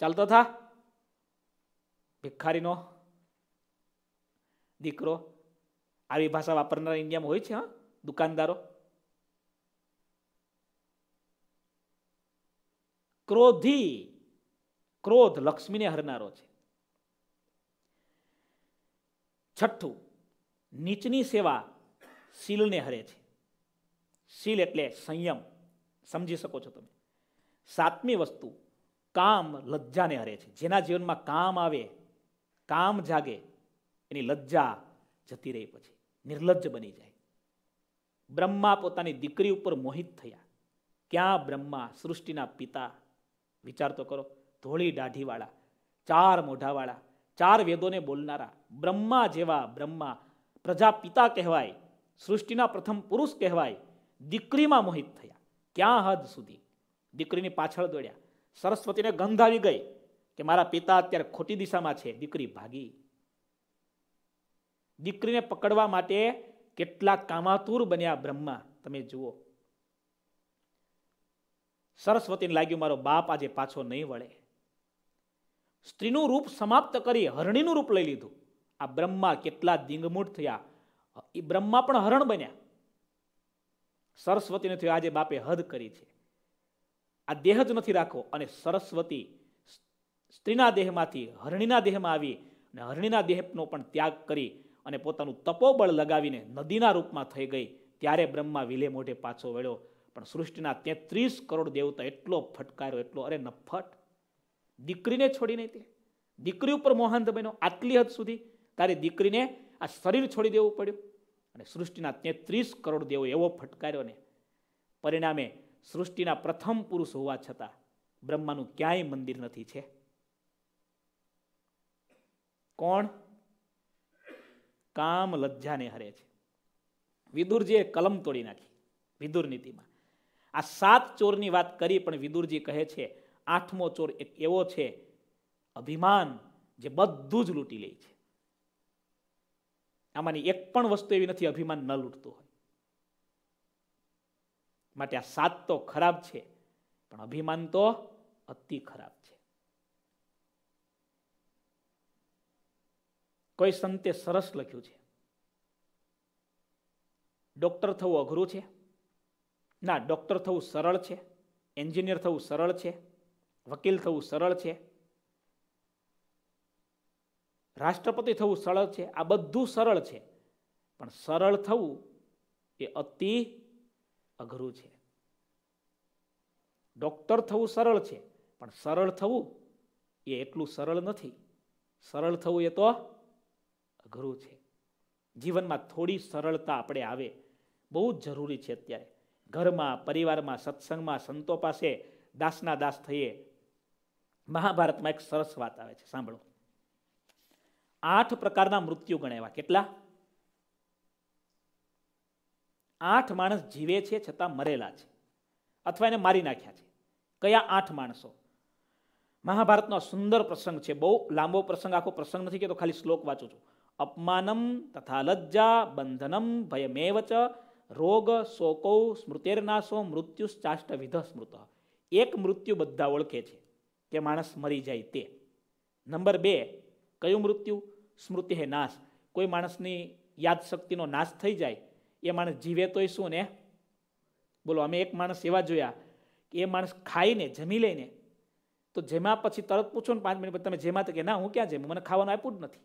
ચાલતો થા ભિખારીનો દીકરો આવી ભાષા વાપરનાર ઇન્ડિયામાં હોય છે હા દુકાનદારો ક્રોધી ક્રોધ લક્ષ્મીને હરનારો છે છઠ્ઠું નીચની સેવા શીલને હરે છે શીલ એટલે સંયમ સમજી શકો છો તમે સાતમી વસ્તુ કામ લજ્જાને હરે છે જેના જીવનમાં કામ આવે કામ જાગે એની લજ્જા જતી રહી પછી નિર્લજ્જ બની જાય બ્રહ્મા પોતાની દીકરી ઉપર મોહિત થયા ક્યાં બ્રહ્મા સૃષ્ટિના પિતા વિચાર તો કરો ધોળી દાઢીવાળા ચાર મોઢાવાળા ચાર વેદોને બોલનારા બ્રહ્મા જેવા બ્રહ્મા પ્રજા પિતા કહેવાય સૃષ્ટિના પ્રથમ પુરુષ કહેવાય દીકરીમાં મોહિત થયા ક્યાં હદ સુધી દીકરીની પાછળ દોડ્યા સરસ્વતીને ગંધ આવી ગઈ કે મારા પિતા અત્યારે ખોટી દિશામાં છે દીકરી ભાગી દીકરીને પકડવા માટે કેટલા કામાતુર બન્યા બ્રહ્મા તમે જુઓ સરસ્વતીને લાગ્યું મારો બાપ આજે પાછો નહીં વળે સ્ત્રીનું રૂપ સમાપ્ત કરી હરણીનું રૂપ લઈ લીધું આ બ્રહ્મા કેટલા દિંગમૂઢ થયા એ બ્રહ્મા પણ હરણ બન્યા સરસ્વતી નથી આજે બાપે હદ કરી છે આ દેહ જ નથી રાખો અને સરસ્વતી સ્ત્રીના દેહમાંથી હરણીના દેહમાં આવી અને હરણીના દેહનો પણ ત્યાગ કરી અને પોતાનું તપોબળ લગાવીને નદીના રૂપમાં થઈ ગઈ ત્યારે બ્રહ્મા વિલે મોઢે પાછો વળ્યો પણ સૃષ્ટિના તેત્રીસ કરોડ દેવતા એટલો ફટકાર્યો એટલો અરે નફટ દીકરીને છોડીને તે દીકરી ઉપર મોહાંધ બન્યો આટલી હદ સુધી તારી દીકરીને આ શરીર છોડી દેવું પડ્યું અને સૃષ્ટિના તેત્રીસ કરોડ દેવો એવો ફટકાર્યો ને પરિણામે સૃષ્ટિના પ્રથમ પુરુષ હોવા છતાં બ્રહ્માનું ક્યાંય મંદિર નથી છે કોણ કામ લજ્જાને હરે છે વિદુરજીએ કલમ તોડી નાખી વિદુર નીતિમાં આ સાત ચોરની વાત કરી પણ વિદુરજી કહે છે આઠમો ચોર એક એવો છે અભિમાન જે બધું જ લૂંટી લે છે આમાંની એક પણ વસ્તુ એવી નથી અભિમાન ન લૂંટતું હોય માટે આ સાત તો ખરાબ છે પણ અભિમાન તો અતિ ખરાબ છે કોઈ સંતે સરસ લખ્યું છે ડોક્ટર થવું અઘરું છે ના ડોક્ટર થવું સરળ છે એન્જિનિયર થવું સરળ છે વકીલ થવું સરળ છે રાષ્ટ્રપતિ થવું સરળ છે આ બધું સરળ છે પણ સરળ થવું એ અતિ અઘરું છે ડૉક્ટર થવું સરળ છે પણ સરળ થવું એ એટલું સરળ નથી સરળ થવું એ તો અઘરું છે જીવનમાં થોડી સરળતા આપણે આવે બહુ જ જરૂરી છે અત્યારે ઘરમાં પરિવારમાં સત્સંગમાં સંતો પાસે દાસના દાસ થઈએ મહાભારતમાં એક સરસ વાત આવે છે સાંભળો આઠ પ્રકારના મૃત્યુ ગણાવ્યા કેટલા આઠ માણસ જીવે છે છતાં મરેલા છે અથવા એને મારી નાખ્યા છે કયા આઠ માણસો મહાભારતનો સુંદર પ્રસંગ છે બહુ લાંબો પ્રસંગ આખો પ્રસંગ નથી કે તો ખાલી શ્લોક વાંચું છું અપમાનમ તથા લજ્જા બંધનમ ભયમેવચ રોગ શોકૌ સ્મૃતેરનાશો મૃત્યુશ્ચાષ્ટ વિધ સ્મૃત એક મૃત્યુ બધા ઓળખે છે કે માણસ મરી જાય તે નંબર બે કયું મૃત્યુ સ્મૃતિ હે નાશ કોઈ માણસની યાદશક્તિનો નાશ થઈ જાય એ માણસ જીવે તોય શું ને બોલો અમે એક માણસ એવા જોયા કે એ માણસ ખાઈને જમી લઈને તો જેમાં પછી તરત પૂછો ને પાંચ મિનિટ પછી તમે જેમાં તો કે ના હું ક્યાં જેમ મને ખાવાનું આપ્યું જ નથી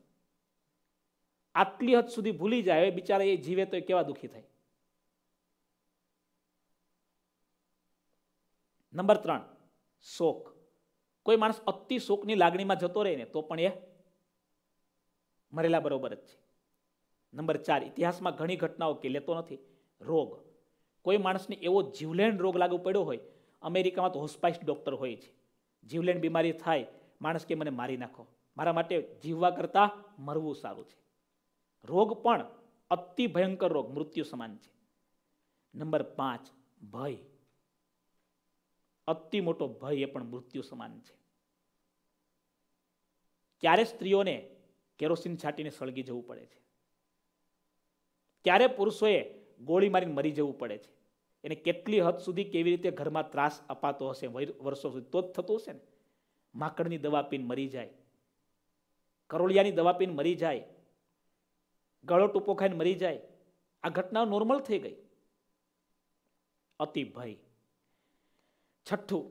આટલી હદ સુધી ભૂલી જાય હવે બિચારા એ જીવે તો એ કેવા દુઃખી થાય નંબર ત્રણ શોક કોઈ માણસ અતિ શોકની લાગણીમાં જતો રહે ને તો પણ એ મરેલા બરોબર જ છે નંબર ચાર ઇતિહાસમાં ઘણી ઘટનાઓ કે લેતો નથી રોગ કોઈ માણસને એવો જીવલેણ રોગ લાગુ પડ્યો હોય અમેરિકામાં તો હોસ્પાઇસ ડૉક્ટર હોય છે જીવલેણ બીમારી થાય માણસ કે મને મારી નાખો મારા માટે જીવવા કરતાં મરવું સારું છે રોગ પણ અતિ ભયંકર રોગ મૃત્યુ સમાન છે નંબર પાંચ ભય અતિ મોટો ભય એ પણ મૃત્યુ સમાન છે ક્યારે સ્ત્રીઓને કેરોસીન છાંટીને સળગી જવું પડે છે ત્યારે પુરુષોએ ગોળી મારીને મરી જવું પડે છે એને કેટલી હદ સુધી કેવી રીતે ઘરમાં ત્રાસ અપાતો હશે વર્ષો સુધી તો જ થતો હશે ને માકડની દવા પીને મરી જાય કરોળિયાની દવા પીને મરી જાય ગળો ટૂંપો ખાઈને મરી જાય આ ઘટના નોર્મલ થઈ ગઈ અતિ ભય છઠ્ઠું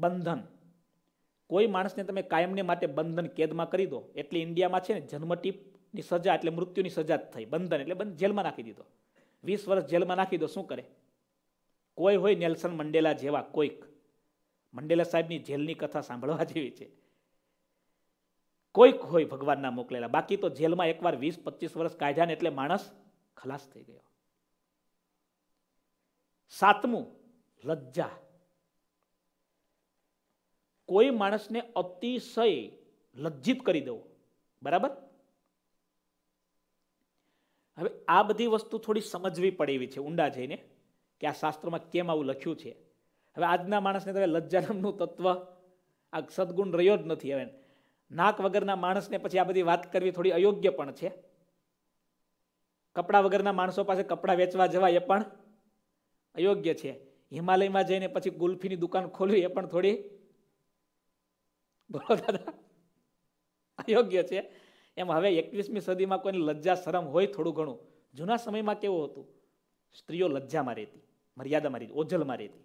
બંધન કોઈ માણસને તમે કાયમને માટે બંધન કેદમાં કરી દો એટલે ઇન્ડિયામાં છે ને જન્મટીપની સજા એટલે મૃત્યુની સજા થઈ બંધન એટલે બંધ જેલમાં નાખી દીધો વીસ વર્ષ જેલમાં નાખી દો શું કરે કોઈ હોય નેલ્સન મંડેલા જેવા કોઈક મંડેલા સાહેબની જેલની કથા સાંભળવા જેવી છે કોઈક હોય ભગવાનના મોકલેલા બાકી તો જેલમાં એકવાર વીસ પચીસ વર્ષ કાઢ્યા ને એટલે માણસ ખલાસ થઈ ગયો સાતમું લજ્જા કોઈ માણસને અતિશય લજ્જિત કરી દેવો બરાબર હવે આ બધી વસ્તુ થોડી સમજવી પડે એવી છે ઊંડા જઈને કે આ શાસ્ત્રમાં કેમ આવું લખ્યું છે હવે આજના માણસને તમે લજ્જા નામનું તત્વ આ સદગુણ રહ્યો જ નથી હવે નાક વગરના માણસને પછી આ બધી વાત કરવી થોડી અયોગ્ય પણ છે કપડાં વગરના માણસો પાસે કપડાં વેચવા જવા એ પણ અયોગ્ય છે હિમાલયમાં જઈને પછી ગુલ્ફીની દુકાન ખોલવી એ પણ થોડી બોલો દાદા અયોગ્ય છે એમ હવે એકવીસમી સદીમાં કોઈની લજ્જા શરમ હોય થોડું ઘણું જૂના સમયમાં કેવું હતું સ્ત્રીઓ લજ્જામાં રહેતી મર્યાદામાં રહેતી ઓજલમાં રહેતી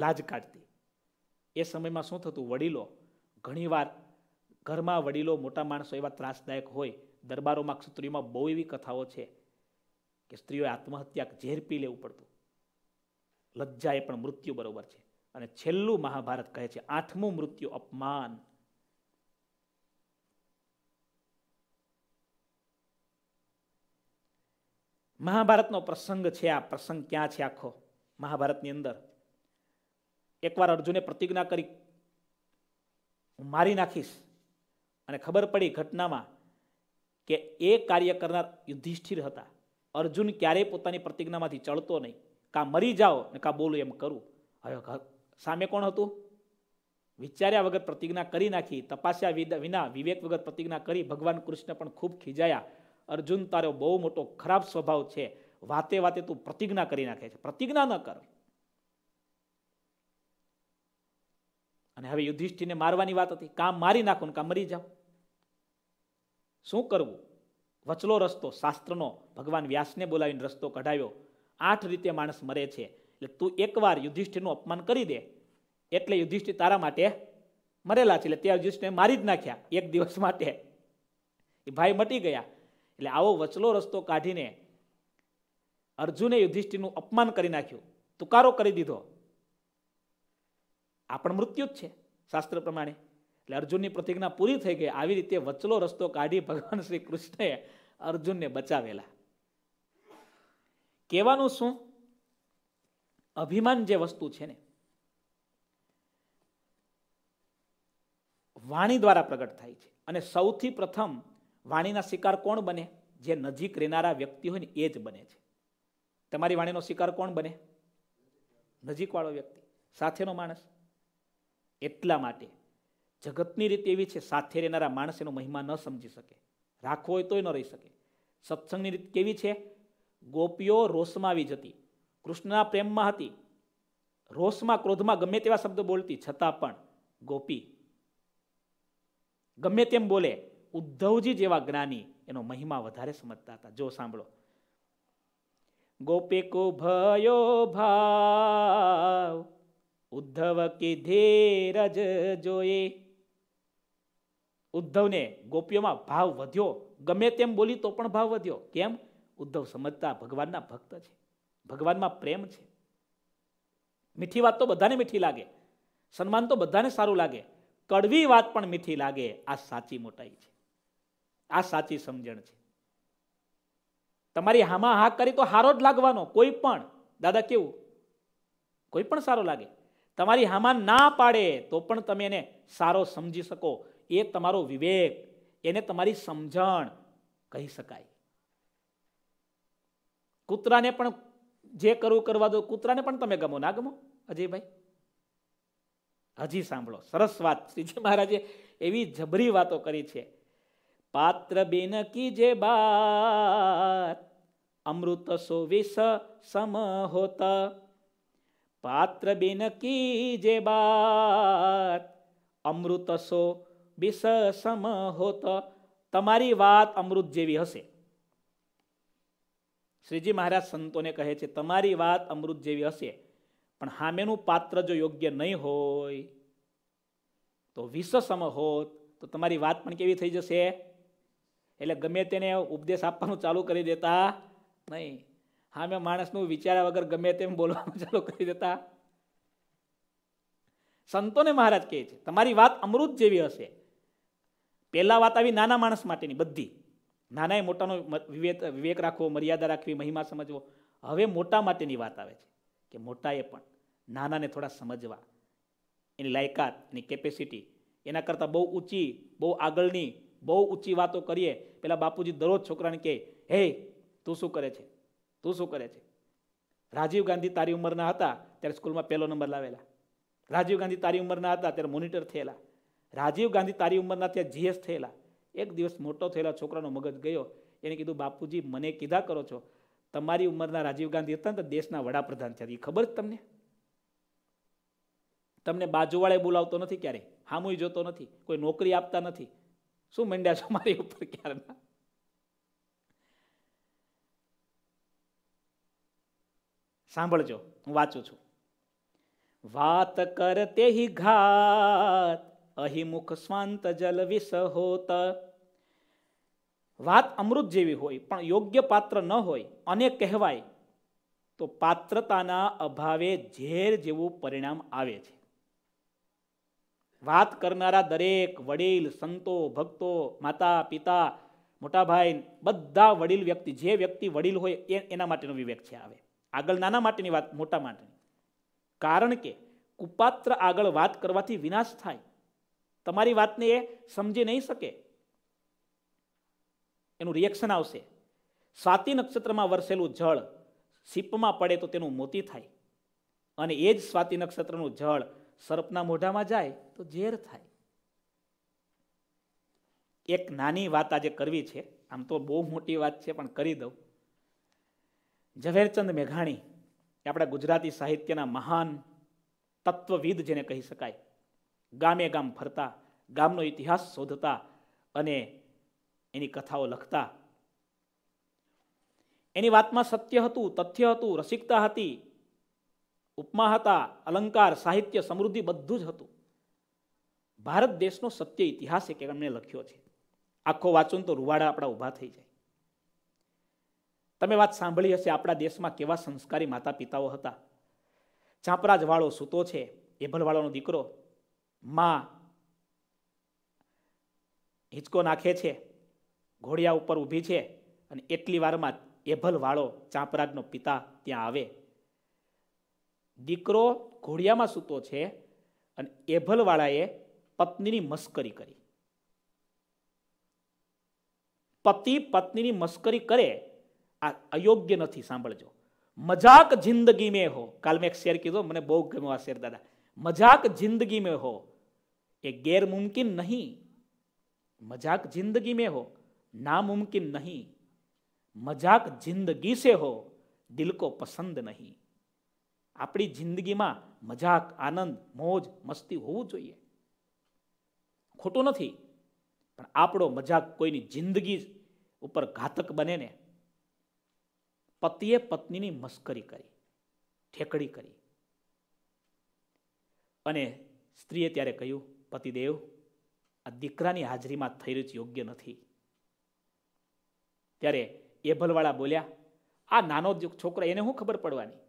લાજ કાઢતી એ સમયમાં શું થતું વડીલો ઘણીવાર ઘરમાં વડીલો મોટા માણસો એવા ત્રાસદાયક હોય દરબારોમાં ક્ષત્રિયોમાં બહુ એવી કથાઓ છે કે સ્ત્રીઓએ આત્મહત્યા ઝેર પી લેવું પડતું લજ્જા એ પણ મૃત્યુ બરોબર છે અને છેલ્લું મહાભારત કહે છે આઠમું મૃત્યુ અપમાન મહાભારતનો પ્રસંગ છે આ પ્રસંગ ક્યાં છે આખો મહાભારતની અંદર એકવાર અર્જુને પ્રતિજ્ઞા કરી હું મારી નાખીશ અને ખબર પડી ઘટનામાં કે એ કાર્ય કરનાર યુધિષ્ઠિર હતા અર્જુન ક્યારેય પોતાની પ્રતિજ્ઞામાંથી ચડતો નહીં કાં મરી જાઓ ને કાં બોલું એમ કરું હવે સામે કોણ હતું વિચાર્યા વગર પ્રતિજ્ઞા કરી નાખી તપાસ્યા વિના વિવેક વગર પ્રતિજ્ઞા કરી ભગવાન કૃષ્ણ પણ ખૂબ ખીજાયા અર્જુન તારો બહુ મોટો ખરાબ સ્વભાવ છે વાતે વાતે તું પ્રતિજ્ઞા કરી નાખે છે પ્રતિજ્ઞા ન કર અને હવે યુધિષ્ઠિરને મારવાની વાત હતી કામ મારી નાખો ને કામ મરી જાઓ શું કરવું વચલો રસ્તો શાસ્ત્રનો ભગવાન વ્યાસને બોલાવીને રસ્તો કઢાવ્યો આઠ રીતે માણસ મરે છે એટલે તું એકવાર યુધિષ્ઠિરનું અપમાન કરી દે એટલે યુધિષ્ઠિર તારા માટે મરેલા છે એટલે ત્યાં યુધિષ્ઠિરને મારી જ નાખ્યા એક દિવસ માટે એ ભાઈ મટી ગયા એટલે આવો વચલો રસ્તો કાઢીને અર્જુને યુધિષ્ઠિરનું અપમાન કરી નાખ્યું તુકારો કરી દીધો આ પણ મૃત્યુ જ છે શાસ્ત્ર પ્રમાણે એટલે અર્જુનની પ્રતિજ્ઞા પૂરી થઈ ગઈ આવી રીતે વચલો રસ્તો કાઢી ભગવાન શ્રી કૃષ્ણએ અર્જુનને બચાવેલા કહેવાનું શું અભિમાન જે વસ્તુ છે ને વાણી દ્વારા પ્રગટ થાય છે અને સૌથી પ્રથમ વાણીના શિકાર કોણ બને જે નજીક રહેનારા વ્યક્તિ હોય ને એ જ બને છે તમારી વાણીનો શિકાર કોણ બને નજીકવાળો વ્યક્તિ સાથેનો માણસ એટલા માટે જગતની રીત એવી છે સાથે રહેનારા માણસ એનો મહિમા ન સમજી શકે રાખવો હોય તોય ન રહી શકે સત્સંગની રીત કેવી છે ગોપીઓ રોષમાં આવી જતી કૃષ્ણના પ્રેમમાં હતી રોષમાં ક્રોધમાં ગમે તેવા શબ્દો બોલતી છતાં પણ ગોપી ગમે તેમ બોલે ઉદ્ધવજી જેવા જ્ઞાની એનો મહિમા વધારે સમજતા હતા જો સાંભળો ગોપી કો ભયો ભાવ ઉદ્ધવ કી ધીરજ જોએ ઉદ્ધવને ગોપીઓમાં ભાવ વધ્યો ગમે તેમ બોલી તો પણ ભાવ વધ્યો કેમ ઉદ્ધવ સમજતા ભગવાનના ભક્ત છે ભગવાનમાં પ્રેમ છે મીઠી વાત તો બધાને મીઠી લાગે સન્માન તો બધાને સારું લાગે કડવી વાત પણ મીઠી લાગે આ સાચી મોટાઈ છે આ સાચી સમજણ છે તમારી હામાં હા કરી તો હારો જ લાગવાનો કોઈ પણ દાદા કેવું કોઈ પણ સારો લાગે તમારી હામાં ના પાડે તો પણ તમે એને સારો સમજી શકો એ તમારો વિવેક એને તમારી સમજણ કહી શકાય કૂતરાને પણ જે કરવું કરવા દો કૂતરાને પણ તમે ગમો ના ગમો અજયભાઈ હજી સાંભળો સરસ વાત શ્રીજી મહારાજે એવી જબરી વાતો કરી છે પાત્ર બેન કી જે બાત અમૃત સો વિષ સમ હોતા પાત્ર બેન કી જે બાત અમૃત સો વિષ સમ હોત તમારી વાત અમૃત જેવી હશે શ્રીજી મહારાજ સંતોને કહે છે તમારી વાત અમૃત જેવી હશે પણ હામેનું પાત્ર જો યોગ્ય નહીં હોય તો વિષસમ હોત તો તમારી વાત પણ કેવી થઈ જશે એટલે ગમે તેને ઉપદેશ આપવાનું ચાલુ કરી દેતા નહીં હામે માણસનું વિચાર્યા વગર ગમે તેમ બોલવાનું ચાલુ કરી દેતા સંતોને મહારાજ કહે છે તમારી વાત અમૃત જેવી હશે પહેલાં વાત આવી નાના માણસ માટેની બધી નાનાએ મોટાનો વિવેક વિવેક રાખવો મર્યાદા રાખવી મહિમા સમજવો હવે મોટા માટેની વાત આવે છે કે મોટાએ પણ નાનાને થોડા સમજવા એની લાયકાત એની કેપેસિટી એના કરતાં બહુ ઊંચી બહુ આગળની બહુ ઊંચી વાતો કરીએ પેલા બાપુજી દરરોજ છોકરાને કહે હે તું શું કરે છે તું શું કરે છે રાજીવ ગાંધી તારી ઉંમરના હતા ત્યારે સ્કૂલમાં પહેલો નંબર લાવેલા રાજીવ ગાંધી તારી ઉંમરના હતા ત્યારે મોનિટર થયેલા રાજીવ ગાંધી તારી ઉંમરના ત્યાં જીએસ થયેલા એક દિવસ મોટો થયેલા છોકરાનો મગજ ગયો એને કીધું બાપુજી મને કીધા કરો છો તમારી ઉંમરના રાજીવ ગાંધી હતા ને દેશના વડાપ્રધાન થયા એ ખબર જ તમને તમને બાજુવાળે બોલાવતો નથી ક્યારે હામુય જોતો નથી કોઈ નોકરી આપતા નથી શું મંડ્યા છો મારી ઉપર ક્યારના સાંભળજો હું વાંચું છું વાત કરતે ઘાત અહિમુખ સ્વાંત જલ વિસહોત વાત અમૃત જેવી હોય પણ યોગ્ય પાત્ર ન હોય અને કહેવાય તો પાત્રતાના અભાવે ઝેર જેવું પરિણામ આવે છે વાત કરનારા દરેક વડીલ સંતો ભક્તો માતા પિતા મોટા ભાઈ બધા વડીલ વ્યક્તિ જે વ્યક્તિ વડીલ હોય એ એના માટેનો વિવેક છે આવે આગળ નાના માટેની વાત મોટા માટેની કારણ કે કુપાત્ર આગળ વાત કરવાથી વિનાશ થાય તમારી વાતને એ સમજી નહીં શકે એનું રિએક્શન આવશે સ્વાતી નક્ષત્રમાં વરસેલું જળ સીપમાં પડે તો તેનું મોતી થાય અને એ જ સ્વાતિ નક્ષત્રનું જળ સર્પના મોઢામાં જાય તો ઝેર થાય એક નાની વાત આજે કરવી છે આમ તો બહુ મોટી વાત છે પણ કરી દઉં ઝવેરચંદ મેઘાણી આપણા ગુજરાતી સાહિત્યના મહાન તત્વવિદ જેને કહી શકાય ગામે ગામ ફરતા ગામનો ઇતિહાસ શોધતા અને એની કથાઓ લખતા એની વાતમાં સત્ય હતું તથ્ય હતું રસિકતા હતી ઉપમા હતા અલંકાર સાહિત્ય સમૃદ્ધિ બધું જ હતું ભારત દેશનો સત્ય ઇતિહાસ એક એમણે લખ્યો છે આખો વાંચું તો રૂવાડા આપણા ઊભા થઈ જાય તમે વાત સાંભળી હશે આપણા દેશમાં કેવા સંસ્કારી માતા પિતાઓ હતા ચાંપરાજવાળો સૂતો છે એભલવાળાનો દીકરો માં હિંચકો નાખે છે ઘોડિયા ઉપર ઊભી છે અને એટલી વારમાં એભલવાળો ચાંપરાજનો પિતા ત્યાં આવે દીકરો ઘોડિયામાં સૂતો છે અને એભલવાળાએ પત્નીની મશ્કરી કરી પતિ પત્નીની મશ્કરી કરે આ અયોગ્ય નથી સાંભળજો મજાક જિંદગી મેં હો કાલ મેં એક શેર કીધો મને બહુ ગમ્યો આ શેર દાદા મજાક જિંદગી મેં હો કે ગેરમુમકિન નહીં મજાક જિંદગી મેં હો નામુમકિન નહીં મજાક જિંદગી સે હો દિલ કો પસંદ નહીં આપણી જિંદગીમાં મજાક આનંદ મોજ મસ્તી હોવું જોઈએ ખોટું નથી પણ આપણો મજાક કોઈની જિંદગી ઉપર ઘાતક બને ને પતિએ પત્નીની મસ્કરી કરી ઠેકડી કરી અને સ્ત્રીએ ત્યારે કહ્યું પતિદેવ આ દીકરાની હાજરીમાં થઈ રહ્યું યોગ્ય નથી ત્યારે એ ભલવાળા બોલ્યા આ નાનો છોકરા એને શું ખબર પડવાની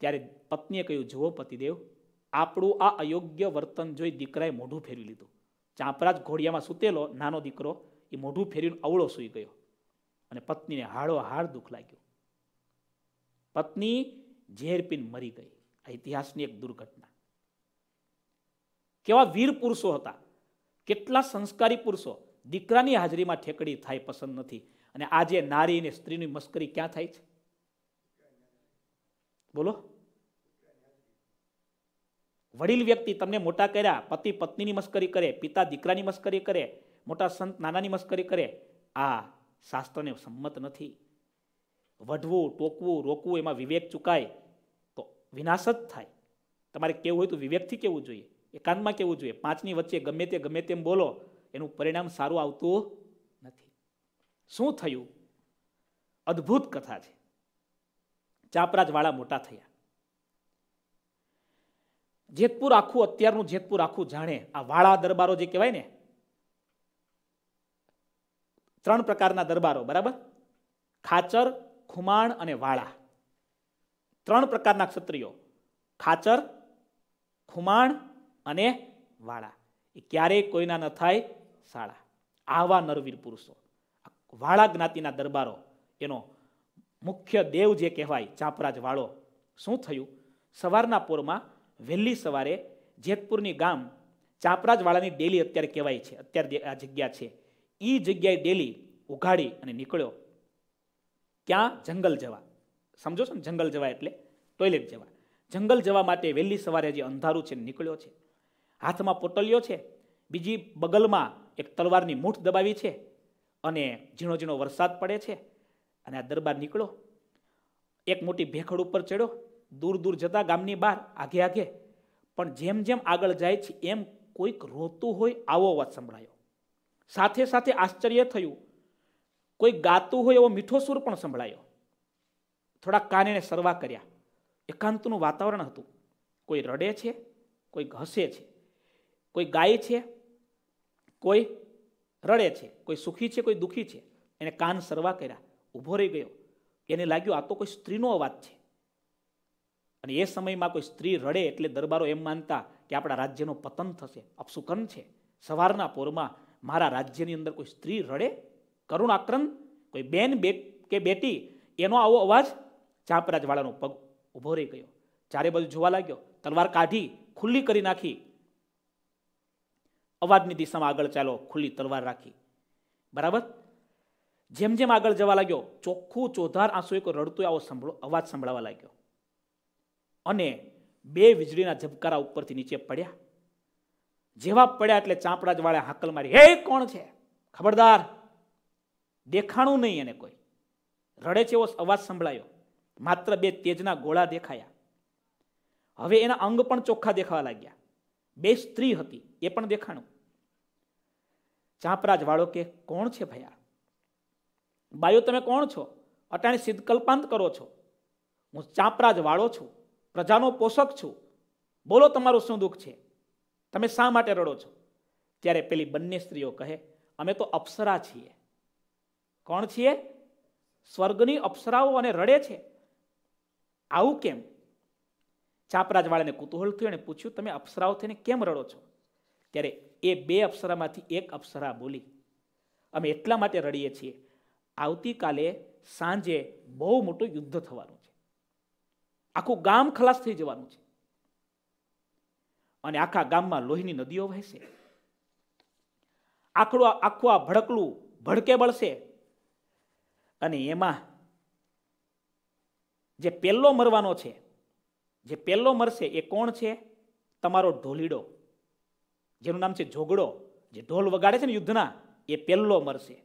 ત્યારે પત્નીએ કહ્યું જુઓ પતિદેવ આપણું આ અયોગ્ય વર્તન જોઈ દીકરાએ મોઢું ફેરવી લીધું ચાંપરાજ ઘોડિયામાં સૂતેલો નાનો દીકરો એ મોઢું ફેરવીને અવળો સૂઈ ગયો અને પત્નીને હાડો હાડ દુઃખ લાગ્યું પત્ની ઝેર પીન મરી ગઈ આ ઇતિહાસની એક દુર્ઘટના કેવા વીર પુરુષો હતા કેટલા સંસ્કારી પુરુષો દીકરાની હાજરીમાં ઠેકડી થાય પસંદ નથી અને આજે નારી અને સ્ત્રીની મસ્કરી ક્યાં થાય છે બોલો વડીલ વ્યક્તિ તમને મોટા કર્યા પતિ પત્નીની મશ્કરી કરે પિતા દીકરાની મસ્કરી કરે મોટા સંત નાનાની મસ્કરી કરે આ શાસ્ત્રને સંમત નથી વઢવું ટોકવું રોકવું એમાં વિવેક ચૂકાય તો વિનાશ જ થાય તમારે કેવું હોય તો વિવેકથી કેવું જોઈએ એકાંતમાં કાનમાં કેવું જોઈએ પાંચની વચ્ચે ગમે તે ગમે તેમ બોલો એનું પરિણામ સારું આવતું નથી શું થયું અદ્ભુત કથા છે ચાપરાજવાળા મોટા થયા જેતપુર આખું અત્યારનું જેતપુર આખું જાણે આ વાળા દરબારો જે કહેવાય ને ત્રણ પ્રકારના દરબારો બરાબર ખાચર ખુમાણ અને વાળા ત્રણ પ્રકારના ક્ષત્રિયો ખાચર ખુમાણ અને વાળા એ ક્યારેય કોઈના ન થાય સાળા આવા નરવીર પુરુષો વાળા જ્ઞાતિના દરબારો એનો મુખ્ય દેવ જે કહેવાય ચાંપરાજ વાળો શું થયું સવારના પોરમાં વહેલી સવારે જેતપુરની ગામ ચાપરાજવાળાની ડેલી અત્યારે કહેવાય છે અત્યારે આ જગ્યા છે એ જગ્યાએ ડેલી ઉઘાડી અને નીકળ્યો ક્યાં જંગલ જવા સમજો છો ને જંગલ જવા એટલે ટોયલેટ જવા જંગલ જવા માટે વહેલી સવારે જે અંધારું છે નીકળ્યો છે હાથમાં પોટલીઓ છે બીજી બગલમાં એક તલવારની મૂઠ દબાવી છે અને ઝીણો ઝીણો વરસાદ પડે છે અને આ દરબાર નીકળો એક મોટી ભેખડ ઉપર ચડ્યો દૂર દૂર જતા ગામની બહાર આગે આગે પણ જેમ જેમ આગળ જાય છે એમ કોઈક રોતું હોય આવો અવાજ સંભળાયો સાથે સાથે આશ્ચર્ય થયું કોઈ ગાતું હોય એવો મીઠો સૂર પણ સંભળાયો થોડા કાને સરવા કર્યા એકાંતનું વાતાવરણ હતું કોઈ રડે છે કોઈ હસે છે કોઈ ગાય છે કોઈ રડે છે કોઈ સુખી છે કોઈ દુઃખી છે એને કાન સરવા કર્યા ઊભો રહી ગયો એને લાગ્યું આ તો કોઈ સ્ત્રીનો અવાજ છે અને એ સમયમાં કોઈ સ્ત્રી રડે એટલે દરબારો એમ માનતા કે આપણા રાજ્યનો પતન થશે અપસુકન છે સવારના પોરમાં મારા રાજ્યની અંદર કોઈ સ્ત્રી રડે કરુણ આક્રંદ કોઈ બેન બે કે બેટી એનો આવો અવાજ ચાંપરાજવાળાનો પગ ઊભો રહી ગયો ચારે બાજુ જોવા લાગ્યો તલવાર કાઢી ખુલ્લી કરી નાખી અવાજની દિશામાં આગળ ચાલો ખુલ્લી તલવાર રાખી બરાબર જેમ જેમ આગળ જવા લાગ્યો ચોખ્ખું ચોધાર આંસુ એક રડતો આવો સંભળો અવાજ સંભળાવા લાગ્યો અને બે વીજળીના ઝબકારા ઉપરથી નીચે પડ્યા જેવા પડ્યા એટલે ચાંપડા જ વાળે હાકલ મારી હે કોણ છે ખબરદાર દેખાણું નહીં એને કોઈ રડે છે એવો અવાજ સંભળાયો માત્ર બે તેજના ગોળા દેખાયા હવે એના અંગ પણ ચોખ્ખા દેખાવા લાગ્યા બે સ્ત્રી હતી એ પણ દેખાણું ચાંપરાજ વાળો કે કોણ છે ભયા બાયો તમે કોણ છો અટાણે સિદ્ધ કલ્પાંત કરો છો હું ચાંપરાજ વાળો છું પ્રજાનો પોષક છું બોલો તમારું શું દુઃખ છે તમે શા માટે રડો છો ત્યારે પેલી બંને સ્ત્રીઓ કહે અમે તો અપ્સરા છીએ કોણ છીએ સ્વર્ગની અપ્સરાઓ અને રડે છે આવું કેમ ચાપરાજવાળાને કુતૂહલ થયું અને પૂછ્યું તમે અપ્સરાઓ થઈને કેમ રડો છો ત્યારે એ બે અપ્સરામાંથી એક અપ્સરા બોલી અમે એટલા માટે રડીએ છીએ આવતીકાલે સાંજે બહુ મોટું યુદ્ધ થવાનું છે આખું ગામ ખલાસ થઈ જવાનું છે અને આખા ગામમાં લોહીની નદીઓ વહેશે આખડું આખું આ ભડકલું ભડકે બળશે અને એમાં જે પહેલો મરવાનો છે જે પહેલો મરશે એ કોણ છે તમારો ઢોલીડો જેનું નામ છે જોગડો જે ઢોલ વગાડે છે ને યુદ્ધના એ પહેલો મરશે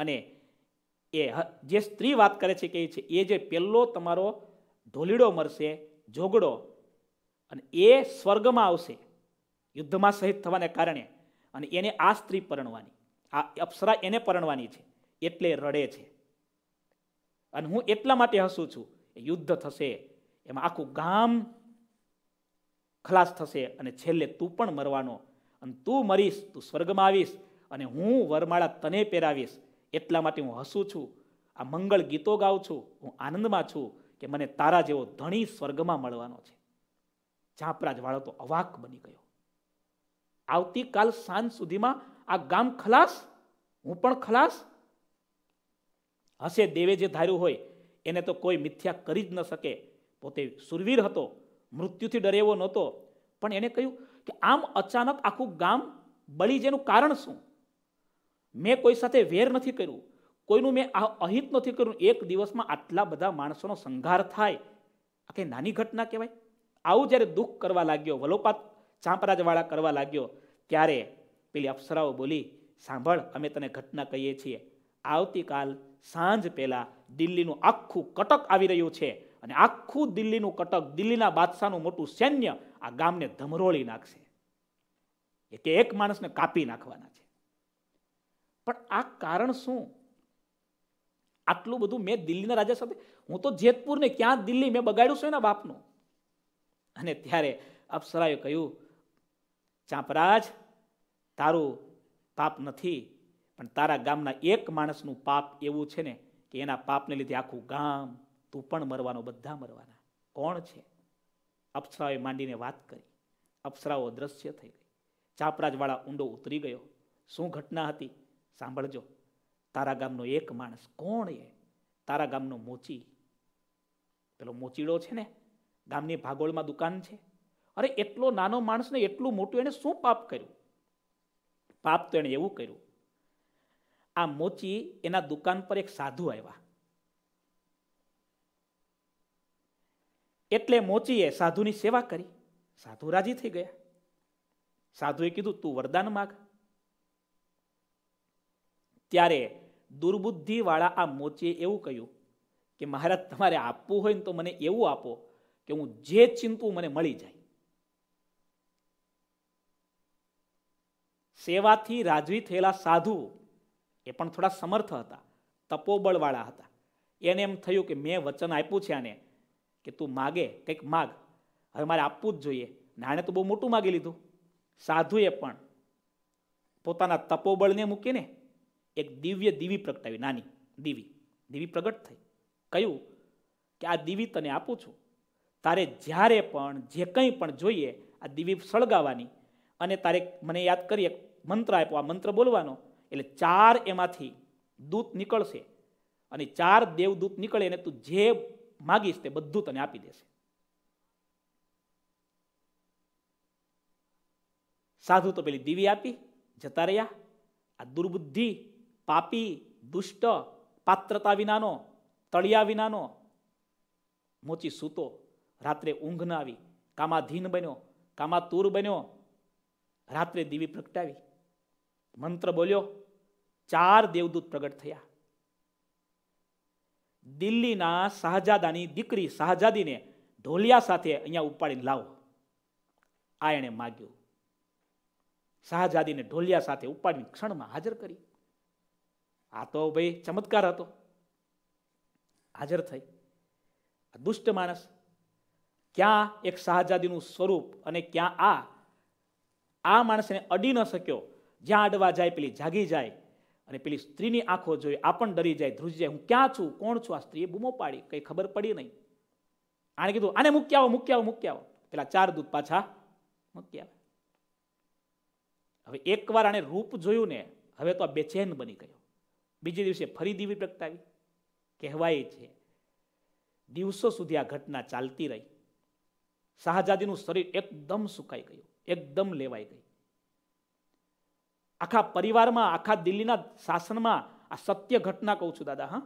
અને એ જે સ્ત્રી વાત કરે છે કે છે એ જે પહેલો તમારો ઢોલીડો મરશે જોગડો અને એ સ્વર્ગમાં આવશે યુદ્ધમાં શહીદ થવાને કારણે અને એને આ સ્ત્રી પરણવાની આ અપ્સરા એને પરણવાની છે એટલે રડે છે અને હું એટલા માટે હસું છું યુદ્ધ થશે એમાં આખું ગામ ખલાસ થશે અને છેલ્લે તું પણ મરવાનો અને તું મરીશ તું સ્વર્ગમાં આવીશ અને હું વરમાળા તને પહેરાવીશ એટલા માટે હું હસું છું આ મંગળ ગીતો ગાઉં છું હું આનંદમાં છું કે મને તારા જેવો ધણી સ્વર્ગમાં મળવાનો છે ઝાંપરાજ વાળો તો અવાક બની ગયો આવતીકાલ સાંજ સુધીમાં આ ગામ ખલાસ હું પણ ખલાસ હશે દેવે જે ધાર્યું હોય એને તો કોઈ મિથ્યા કરી જ ન શકે પોતે સુરવીર હતો મૃત્યુથી ડરે એવો નહોતો પણ એણે કહ્યું કે આમ અચાનક આખું ગામ બળી જેનું કારણ શું મેં કોઈ સાથે વેર નથી કર્યું કોઈનું મેં આ અહિત નથી કર્યું એક દિવસમાં આટલા બધા માણસોનો સંઘાર થાય આ કંઈ નાની ઘટના કહેવાય આવું જ્યારે દુઃખ કરવા લાગ્યો વલોપાત ચાંપરાજવાળા કરવા લાગ્યો ત્યારે પેલી અપ્સરાઓ બોલી સાંભળ અમે તને ઘટના કહીએ છીએ આવતીકાલ સાંજ પહેલાં દિલ્હીનું આખું કટક આવી રહ્યું છે અને આખું દિલ્હીનું કટક દિલ્હીના બાદશાહનું મોટું સૈન્ય આ ગામને ધમરોળી નાખશે એક એક માણસને કાપી નાખવાના છે પણ આ કારણ શું આટલું બધું મેં દિલ્હીના રાજા સાથે હું તો જેતપુરને ક્યાં દિલ્હી મેં બગાડ્યું છું એના બાપનું અને ત્યારે અપ્સરાએ કહ્યું ચાંપરાજ તારું પાપ નથી પણ તારા ગામના એક માણસનું પાપ એવું છે ને કે એના પાપને લીધે આખું ગામ તું પણ મરવાનો બધા મરવાના કોણ છે અપ્સરાઓએ માંડીને વાત કરી અપ્સરાઓ અદ્રશ્ય થઈ ગઈ ચાપરાજવાળા ઊંડો ઉતરી ગયો શું ઘટના હતી સાંભળજો તારા ગામનો એક માણસ કોણ એ તારા ગામનો મોચી પેલો મોચીડો છે ને ગામની ભાગોળમાં દુકાન છે અરે એટલો નાનો માણસને એટલું મોટું એણે શું પાપ કર્યું પાપ તો એણે એવું કર્યું આ મોચી એના દુકાન પર એક સાધુ આવ્યા એટલે મોચીએ સાધુની સેવા કરી સાધુ રાજી થઈ ગયા સાધુએ કીધું તું વરદાન માગ ત્યારે દુર્બુદ્ધિવાળા આ મોચીએ એવું કહ્યું કે મહારાજ તમારે આપવું હોય ને તો મને એવું આપો કે હું જે ચિંતું મને મળી જાય સેવાથી રાજવી થયેલા સાધુ એ પણ થોડા સમર્થ હતા તપોબળવાળા હતા એને એમ થયું કે મેં વચન આપ્યું છે આને કે તું માગે કંઈક માગ હવે મારે આપવું જ જોઈએ નાણે તો બહુ મોટું માગી લીધું સાધુએ પણ પોતાના તપોબળને મૂકીને એક દિવ્ય દીવી પ્રગટાવી નાની દીવી દીવી પ્રગટ થઈ કહ્યું કે આ દીવી તને આપું છું તારે જ્યારે પણ જે કંઈ પણ જોઈએ આ દીવી સળગાવવાની અને તારે મને યાદ કરીએ મંત્ર આપ્યો આ મંત્ર બોલવાનો એટલે ચાર એમાંથી દૂત નીકળશે અને ચાર દેવદૂત નીકળે અને તું જે માગીશ તે બધું તને આપી દેશે સાધુ તો પેલી દીવી આપી જતા રહ્યા આ દુર્બુદ્ધિ પાપી દુષ્ટ પાત્રતા વિનાનો તળિયા વિનાનો મોચી સૂતો રાત્રે ઊંઘ ન આવી કામાધીન બન્યો કામાતુર બન્યો રાત્રે દીવી પ્રગટાવી મંત્ર બોલ્યો ચાર દેવદૂત પ્રગટ થયા દિલ્હીના શાહજાદાની દીકરી શાહજાદીને ઢોલિયા સાથે અહીંયા ઉપાડીને લાવો આ એણે માગ્યું શાહજાદીને ઢોલિયા સાથે ઉપાડીને ક્ષણમાં હાજર કરી આ તો ભાઈ ચમત્કાર હતો હાજર થઈ દુષ્ટ માણસ ક્યાં એક શાહજાદીનું સ્વરૂપ અને ક્યાં આ આ માણસને અડી ન શક્યો જ્યાં અડવા જાય પેલી જાગી જાય અને પેલી સ્ત્રીની આંખો જોઈ આ પણ ડરી જાય ધ્રુજી જાય હું ક્યાં છું કોણ છું આ સ્ત્રીએ બૂમો પાડી કંઈ ખબર પડી નહીં આણે કીધું આને મૂકી આવો મૂકી આવો મૂકી આવો પેલા ચાર દૂધ પાછા મૂકી આવે હવે એકવાર આને રૂપ જોયું ને હવે તો આ બેચેન બની ગયો બીજે દિવસે ફરી દીવી પ્રગટાવી કહેવાય છે દિવસો સુધી આ ઘટના ચાલતી રહી શાહજાદીનું શરીર એકદમ સુકાઈ ગયું એકદમ લેવાઈ ગયું આખા પરિવારમાં આખા દિલ્હીના શાસનમાં આ સત્ય ઘટના કહું છું દાદા હા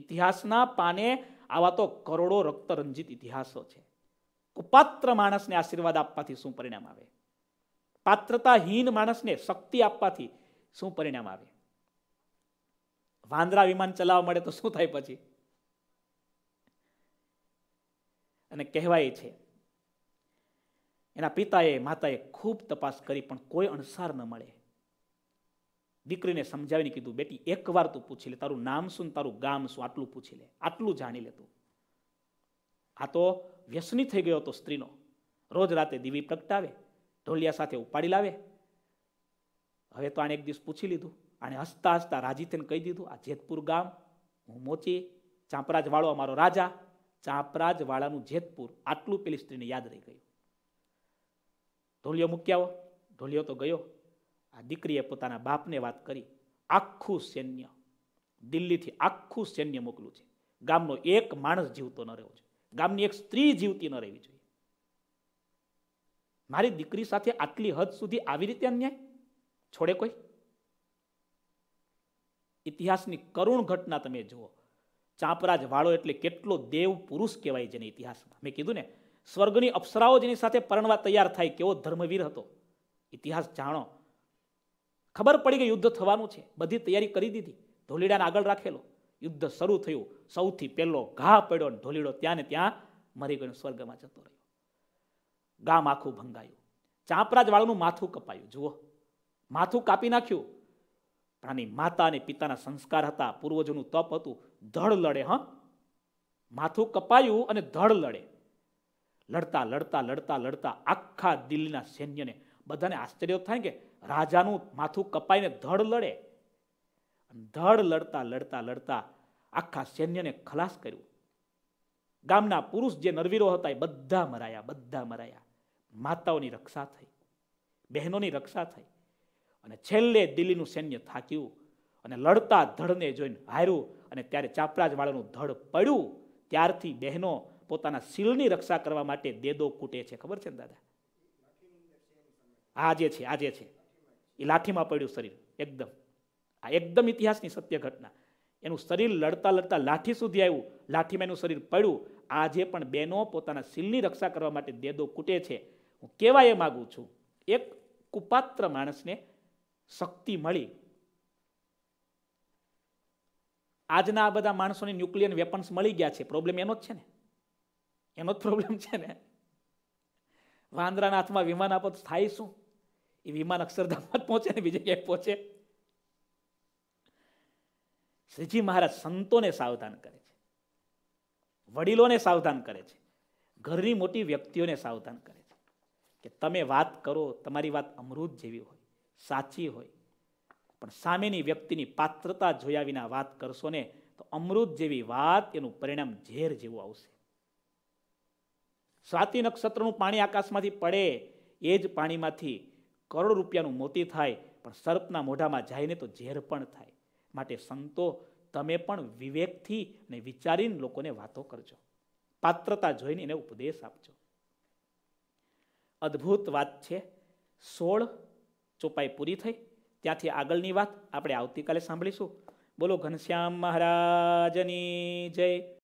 ઇતિહાસના પાને આવા તો કરોડો રક્તરંજિત ઇતિહાસો છે કુપાત્ર માણસને આશીર્વાદ આપવાથી શું પરિણામ આવે પાત્રતાહીન માણસને શક્તિ આપવાથી શું પરિણામ આવે વાંદરા વિમાન ચલાવવા મળે તો શું થાય પછી અને કહેવાય છે એના પિતાએ માતાએ ખૂબ તપાસ કરી પણ કોઈ અણસાર ન મળે દીકરીને સમજાવીને કીધું બેટી એકવાર તું પૂછી લે તારું નામ શું તારું ગામ શું આટલું પૂછી લે આટલું જાણી લે તું આ તો વ્યસની થઈ ગયો હતો સ્ત્રીનો રોજ રાતે દીવી પ્રગટાવે ઢોલિયા સાથે ઉપાડી લાવે હવે તો આને એક દિવસ પૂછી લીધું આને હસતા હસતા રાજી થઈને કહી દીધું આ જેતપુર ગામ હું મોચી ચાંપરાજવાળો અમારો રાજા ચાંપરાજવાળાનું જેતપુર આટલું પેલી સ્ત્રીને યાદ રહી ગયું ઢોલિયો મૂક્યાવો ઢોલિયો તો ગયો આ દીકરીએ પોતાના બાપને વાત કરી આખું સૈન્ય દિલ્હીથી આખું સૈન્ય મોકલું છે ગામનો એક માણસ જીવતો ન રહેવો છે ગામની એક સ્ત્રી જીવતી ન રહેવી જોઈએ મારી દીકરી સાથે આટલી હદ સુધી આવી રીતે અન્યાય છોડે કોઈ ઇતિહાસની કરુણ ઘટના તમે જુઓ ચાંપરાજ વાળો એટલે કેટલો દેવ પુરુષ કહેવાય જેને ઇતિહાસમાં મેં કીધું ને સ્વર્ગની અપ્સરાઓ જેની સાથે પરણવા તૈયાર થાય કેવો ધર્મવીર હતો ઇતિહાસ જાણો ખબર પડી કે યુદ્ધ થવાનું છે બધી તૈયારી કરી દીધી ધોલીડાને આગળ રાખેલો યુદ્ધ શરૂ થયું સૌથી પહેલો ઘા પડ્યો ધોલીડો ત્યાં ને ત્યાં મરી ગયો સ્વર્ગમાં જતો રહ્યો ગામ આખું ભંગાયું ચાંપરાજવાળાનું માથું કપાયું જુઓ માથું કાપી નાખ્યું પણ આની માતા અને પિતાના સંસ્કાર હતા પૂર્વજોનું તપ હતું ધડ લડે હા માથું કપાયું અને ધડ લડે લડતા લડતા લડતા લડતા આખા દિલ્હીના સૈન્યને બધાને આશ્ચર્ય થાય કે રાજાનું માથું કપાઈને ધડ લડે ધડ લડતા લડતા લડતા આખા સૈન્યને ખલાસ કર્યું ગામના પુરુષ જે નરવીરો હતા એ બધા મરાયા બધા મરાયા માતાઓની રક્ષા થઈ બહેનોની રક્ષા થઈ અને છેલ્લે દિલ્હીનું સૈન્ય થાક્યું અને લડતા ધડને જોઈને હાર્યું અને ત્યારે ચાપરાજવાળાનું ધડ પડ્યું ત્યારથી બહેનો પોતાના શીલની રક્ષા કરવા માટે દેદો કૂટે છે ખબર છે ને દાદા આજે છે આજે છે એ લાઠીમાં પડ્યું શરીર એકદમ આ એકદમ ઇતિહાસની સત્ય ઘટના એનું શરીર લડતા લડતા લાઠી સુધી આવ્યું લાઠીમાં એનું શરીર પડ્યું આજે પણ બહેનો પોતાના શિલની રક્ષા કરવા માટે દેદો કૂટે છે હું કહેવા એ માગું છું એક કુપાત્ર માણસને શક્તિ મળી આજના આ બધા માણસોને ન્યુક્લિયર વેપન્સ મળી ગયા છે પ્રોબ્લેમ એનો જ છે ને એનો જ પ્રોબ્લેમ છે ને વાંદરાના હાથમાં વિમાન આપો તો થાય શું એ વિમાન અક્ષરધામમાં જ પહોંચે ને બીજી ક્યાંય પહોંચે શ્રીજી મહારાજ સંતોને સાવધાન કરે છે વડીલોને સાવધાન કરે છે ઘરની મોટી વ્યક્તિઓને સાવધાન કરે છે કે તમે વાત કરો તમારી વાત અમૃત જેવી હોય સાચી હોય પણ સામેની વ્યક્તિની પાત્રતા જોયા વિના વાત કરશો ને તો અમૃત જેવી વાત એનું પરિણામ ઝેર જેવું આવશે સ્વાતિ નક્ષત્રનું પાણી આકાશમાંથી પડે એ જ પાણીમાંથી કરોડ રૂપિયાનું મોતી થાય પણ સર્પના મોઢામાં જાય ને તો ઝેર પણ થાય માટે સંતો તમે પણ વિવેકથી અને વિચારીને લોકોને વાતો કરજો પાત્રતા જોઈને એને ઉપદેશ આપજો અદ્ભુત વાત છે સોળ ચોપાઈ પૂરી થઈ ત્યાંથી આગળની વાત આપણે આવતીકાલે સાંભળીશું બોલો ઘનશ્યામ મહારાજની જય